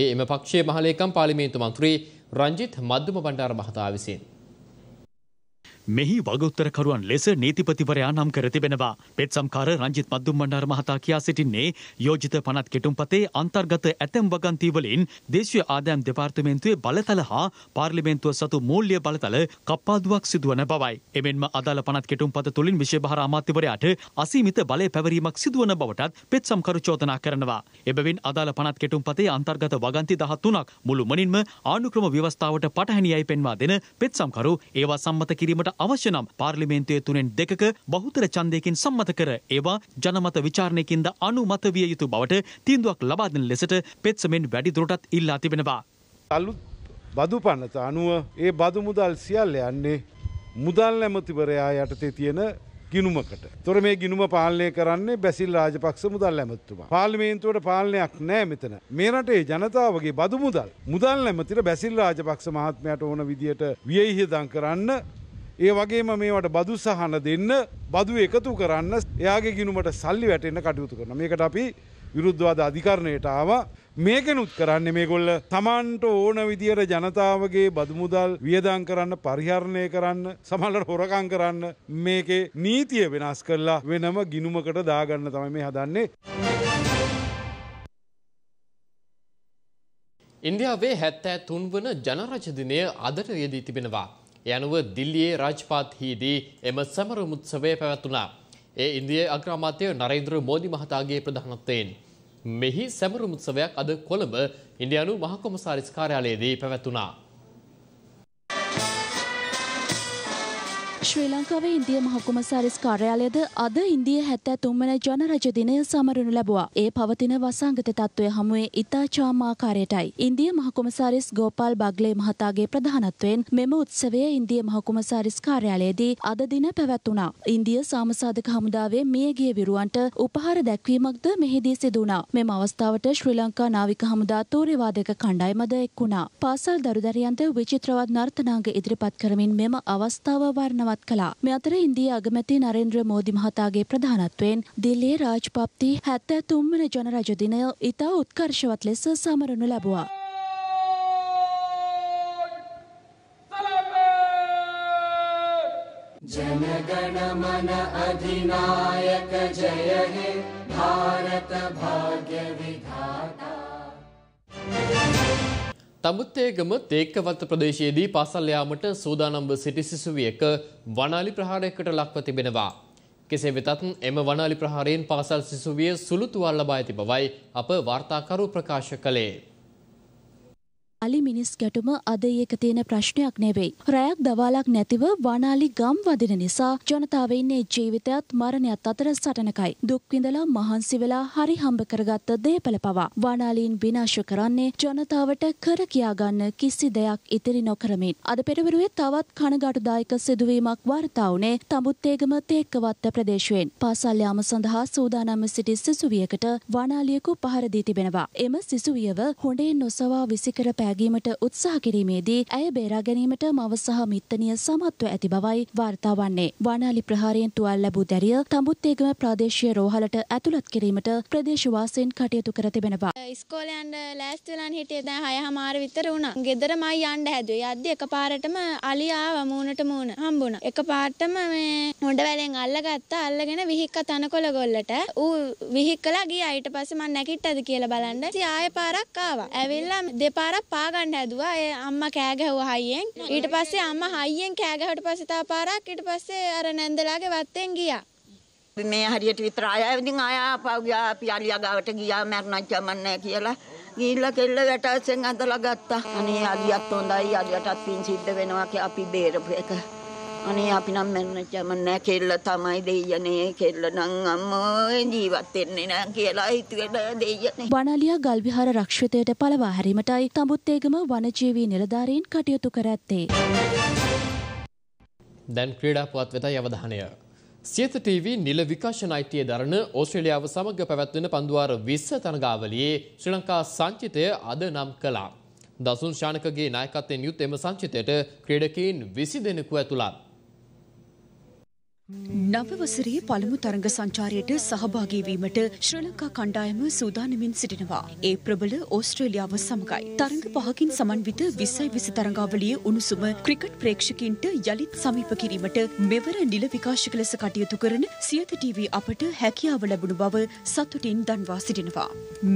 ඒ එම පක්ෂයේ මහලේකම් පාර්ලිමේන්තු මන්ත්‍රී රංජිත් මධ්‍යම බණ්ඩාර මහතා විසින්. මෙහි වගඋත්තරකරුවන් ලෙස නීතිපතිවරයා නම් කර තිබෙනවා. පෙත් සම්කාර රංජිත් මද්දුම්මන්නාර මහතා කියා සිටින්නේ යෝජිත පනත් කෙටුම්පතේ අන්තර්ගත ඇතැම් වගන්තීවලින් දේශීය ආදායම් දෙපාර්තමේන්තුවේ බලතල හා පාර්ලිමේන්තුව සතු මූල්‍ය බලතල කප්පාදුවක් සිදුවන බවයි. එමෙන්ම අදාළ පනත් කෙටුම්පත තුළින් විශේෂභාර අමාත්‍යවරයාට අසීමිත බලය පැවරීමක් සිදුවන බවටත් පෙත් සම්කරු චෝදනා කරනවා. එබැවින් අදාළ පනත් කෙටුම්පතේ අන්තර්ගත වගන්ති 13ක් මුළුමනින්ම ආණුක්‍රම ව්‍යවස්ථාවට පටහැනියයි පෙන්වා දෙන පෙත් සම්කරු ඒවා සම්මත කිරීමට කරන්නට අවශ්‍ය නම් පාර්ලිමේන්තුවේ තුනෙන් දෙකක බහුතර ඡන්දයකින් සම්මත කර ඒවා ජනමත විචාරණයකින්ද අනුමත විය යුතු බවට තීන්දුවක් ලබා දෙන ලෙසට පෙත්සමෙන් වැඩිදුරටත් ඉල්ලා තිබෙනවා. අලුත් බදු පනත අනුව ඒ බදු මුදල් සියල්ල යන්නේ මුදල් ඇමතිවරයා යටතේ තියෙන ගිනුමකට. තොර මේ ගිනුම පාලනය කරන්නේ බැසිල් රාජපක්ෂ මුදල් ඇමතුමා. පාර්ලිමේන්තුවට පාලනයක් නෑ මෙතන. මේ රටේ ජනතාවගේ බදු මුදල් මුදල් ඇමතිට බැසිල් රාජපක්ෂ මහත්මයට ඕන විදියට වියහිදං කරන්න ඒ වගේම මේවට බදු සහන දෙන්න බදු එකතු කරන්න එයාගේ ගිනුමට සල්ලි වැටෙන්න කටයුතු කරන මේකට අපි විරුද්ධවාද අධිකරණයට ආව මේකනුත් කරන්නේ මේගොල්ල තමන්ට ඕන විදියට ජනතාවගේ බදුමුදල් වියදං කරන්න පරිහරණය කරන්න සමල්ලට හොරකං කරන්න මේකේ නීතිය වෙනස් කරලා වෙනම ගිනුමකට දාගන්න තමයි මේ හදන්නේ. ඉන්දියාවේ හැත්තෑ තුන්වන ජනරජදිනය අදට යෙදී තිබෙනවා. යනුව දිල්ලියේ රාජ්පාත්හිදී එම සැමරුම් උත්සවය පැවැතුණා. ඒ ඉන්දිය අග්‍රාමාත්‍ය නරේන්ද්‍ර මෝදි මහතාගේ ප්‍රධානත්වයෙන්. මෙහි සැමරුම් උත්සවයක් අද කොළඹ ඉන්දියානු මහකොමසාරිස් කාර්යාලයේදී පැවැතුණා. ශ්‍රී ලංකාවේ ඉන්දිය මහකුමසාරිස් කාර්යාලයද අද ඉන්දිය හැත්තෑ තුම්මන ජනරජ දිනය සමරනු ලැබවා. ඒ පවතින වසංගත තත්ත්වය හමුවේ ඉතා චාමාකාරයටයි. ඉන්දිය මහකුමසාරිස් ගෝපාල් බග්ලේ මහතාගේ ප්‍රධානත්වයෙන් මෙම උත්සවය ඉන්දිය මහකුමසාරිස් කාර්යාලයේදී අද දින පැවැත්වුණා. ඉන්දිය සාමසාධක හමුදාවේ මියගිය විරුවන්ට උපහාර දැක්වීමක්ද මෙහිදී සිදුනා. මෙම අවස්ථාවට ශ්‍රී ලංකා නාවික හමුදා තූරවාදක කණ්ඩායමද එක් වුණා. පාසල් දරුදරියන්ට විචිත්‍රවත් නර්තනාංග ඉදිරිපත් කරමින් මෙම අවස්ථාව වර්ණවත් ඉදිරිපත් කළා. මේ අතර ඉන්දියා අගමැති නරේන්ද්‍ර මෝදි මහතාගේ ප්‍රධානත්වයෙන් දිල්ලියේ රාජපප්ති 73 වන ජනරජ දිනය ඉතා උත්කර්ෂවත් ලෙස සමරනු ලැබුවා. जनगण मन अधिनायक जय हे भारत भाग्य विधाता තඹුත්තේගම තේක්කවත්ත ප්‍රදේශයේදී පාසල් යාමට සූදානම්ව සිටි සිසුවියක වනාලි ප්‍රහාරයකට ලක්ව තිබෙනවා. කෙසේ වෙතත් එම වනාලි ප්‍රහාරයෙන් පාසල් සිසුවිය සුළු තුවාල ලබා ඇති බවයි අප වාර්තාකරු ප්‍රකාශ කළේ. අලි මිනිස් ගැටුම අද ඒක තියෙන ප්‍රශ්නයක් නෙවෙයි. රැයක් දවාලක් නැතිව වනාලි ගම් වදින නිසා ජනතාව ඉන්නේ ජීවිතයත් මරණයත් අතර සටනකයි. දුක් විඳලා මහන්සි වෙලා හරි හම්බ කරගත්ත දේපල පවා වනාලීන් විනාශ කරන්නේ ජනතාවට කර කියා ගන්න කිසි දෙයක් ඉතිරි නොකරමින්. අද පෙරවරුවේ තවත් කනගාටුදායක සිදුවීමක් වාර්තා වුණේ තඹුත්තේගම තේක්කවත්ත ප්‍රදේශයෙන්. පාසල් යාම සඳහා සූදානම් සිටි සිසුවියකට වනාලියකු පහර දී තිබෙනවා. එම සිසුවියව හොඬේ නොසවා විසිකර පෑ සෑගීමට උත්සාහ කිරීමේදී ඇය බේරා ගැනීමට මව සහ මිත්තනිය සමත්ව ඇති බවයි වාර්තා වන්නේ. වනාලි ප්‍රහාරයෙන් තුවාල ලැබූ දැරිය තඹුත්තේගම ප්‍රාදේශීය රෝහලට ඇතුළත් කිරීමට ප්‍රදේශවාසීන් කටයුතු කර තිබෙනවා. ඉස්කෝලයන්ට ලෑස්ති වෙලා හිටියේ දැන් හය හමාර විතර වුණා. ගෙදර මම යන්න හැදුවේ. යද්දි එකපාරටම අලියාව මූණට මූණ හම්බුණා. එකපාරටම මේ හොඬ වැලෙන් අල්ලගත්තා. අල්ලගෙන විහික්ක තනකොළ ගොල්ලට. ඌ විහික්කලා ගියා. ඊට පස්සේ මම නැගිට්ටද කියලා බලන්න. ඉතින් ආයෙ පාරක් ආවා. ඇවිල්ලා දෙපාරක් පාගන්න හැදුවා. ඒ අම්මා කෑ ගැහුවා හයියෙන්. ඊට පස්සේ අම්මා හයියෙන් කෑ ගැහුවට පස්සේ තව පාරක් ඊට පස්සේ අර නැන්දලාගේ වත්තෙන් ගියා. මේ හරියට විතර ආයෙ ඉතින් ආය ආපහු ගියා අපි අලියා ගාවට ගියා මරණක් යමන්නේ කියලා. ගිහිල්ලා කෙල්ල වැටසෙන් අඳලා ගත්තා. අනේ අලියත් හොඳයි අලියටත් පින් සිද්ධ වෙනවා කියලා අපි බේරපු එක. අනේ අපි නම් මැරෙන්නම නෑ කෙල්ල තමයි දෙයියනේ කෙල්ල නම් අම්මෝ ජීවත් වෙන්නේ නෑ කියලා හිතුවේ දෙයියනේ. වනාලියා ගල්විහාර රක්ෂිතයට පළවා හැරීමටයි තඹුත්තේගම වනජීවී නිලධාරීන් කටයුතු කර ඇත්තේ. දැන් ක්‍රීඩා පුවත් වෙතයි අවධානය. සියත TV නිල විකාශන අයිතිය දරන ඕස්ට්‍රේලියාව සමග පැවැත්වෙන පන්දුවාර 20 තරගාවලියේ ශ්‍රී ලංකා සංචිතය අද නම් කළා. දසුන් ශානකගේ නායකත්වයෙන් යුත් එම සංචිතයට ක්‍රීඩකීන් 20 දෙනෙකු ඇතුළත් නවවසරේ පළමු තරඟ සංචාරයට සහභාගීවීමට ශ්‍ර ලංකා කණ්ඩායම සූදානමින් සිටිනවා. ඒ ප්‍රබල ඕස්ට්‍රේලියාව සමඟයි. තරඟ පහකින් සමන්විත විස්සයි විසි තරඟාවලිය උණුසුම ක්‍රිකට් ප්‍රේක්ෂකින්ට යළිත් සමීප කිරීමට මෙවර නිල විකාශක ලෙස කටයුතු කරන සියත ටීවී අපට හැකියාව ලැබුණු බව සතුටින් දන්වා සිටිනවා.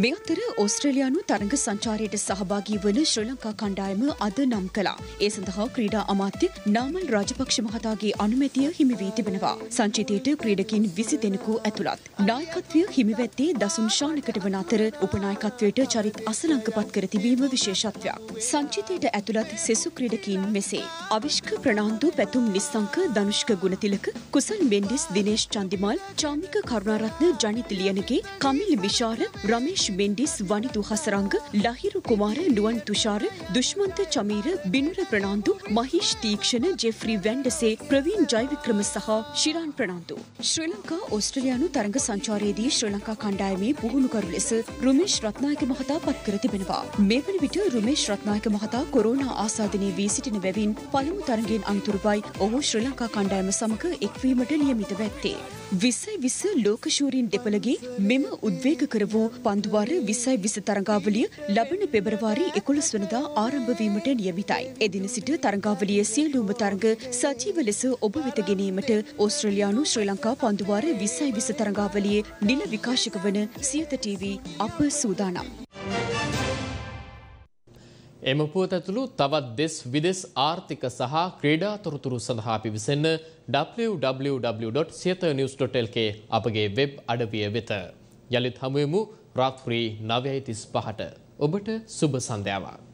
මේ අතර ඕස්ට්‍රේලයානු තරඟ සංචාරයට සහභාගී වන ශ්‍ර ලංකා කණ්ඩායම අද නම් කළා. ඒ සඳහා ක්‍රීඩා අමාත්‍ය නාමල් රාජපක්ෂ මහතාගේ අනුමැතිය හිමි වී තිබෙනවා. තිබෙනවා. සංචිතයට ක්‍රීඩකින් විසි දෙනෙකු ඇතුළත්. නායකත්වය හිමිවැත්තේ දසුන් ශානකට වන අතර උපනායකත්වයට චරිත් අසලංකපත් කර තිබීම විශේෂත්වයක්. සංචිතයට ඇතුළත් සෙසු ක්‍රීඩකින් මෙසේ. අවිෂ්ක ප්‍රනාන්දු පැතුම් නිස්සංක දනුෂ්ක ගුණතිලක කුසල් මෙන්ඩිස් දිනේශ් චන්දිමල් චාමික කරුණාරත්න ජනිත ලියනගේ කමිල් විශාර රමේෂ් මෙන්ඩිස් වනිදු හසරංග ලහිරු කුමාර නුවන් තුෂාර දුෂ්මන්ත චමීර බිනුර ප්‍රනාන්දු මහිෂ් තීක්ෂණ ජෙෆ්‍රි වැන්ඩසේ ප්‍රවීන් ජයවික්‍රම සහ ශිරාන් ප්‍රනන්තු. ශ්‍රී ලංකා ඔස්ට්‍රලයානු තරග සංචාරයේදී ශ්‍රී ලංකා කණ්ඩායමේ පුහුණුකරු ලෙස රුමේෂ් රත්නායක මහතා පත් කර තිබෙනවා. මේ වන විට රුමේෂ් රත්නායක මහතා කොරෝනා ආසාදනය වී සිටින බැවින් පළමු තරගෙන් අනතුරුවයි ඔහු ශ්‍රී ලංකා කණ්ඩායම සමග එක්වීමට නියමිත වැත්තේ. විසයි විස ලෝකශූරීන් දෙපළගේ මෙම උද්වේග කර වූ පන්දුවාර විසයි විස තරගාවලිය ලබන පෙබරවාරි එකොළොස් වනදා ආරම්භ වීමට නියමිතයි. එදින සිට තරගාවලිය සියලූම තරග සජීව ලෙස ඔබ වෙත ගැනීමට ඕස්ට්‍රලයානු ශ්‍රී ලංකා පන්දුවාර විසයි විස තරඟාවලියේ නිල විකාශක වන සියත TV අප සූදානම්. එම පුවත් ඇතුළු තවත් දෙස් විදෙස් ආර්ථික සහ ක්‍රීඩා තොරතුරු සඳහා පිවිසන්න www.සියතnews.lk අපගේ වෙබ් අඩවිය වෙත. යළිත් හමුවමු රාත්‍රී නවයයි තිස් පහට. ඔබට සුභ සන්ධ්‍යාවක්.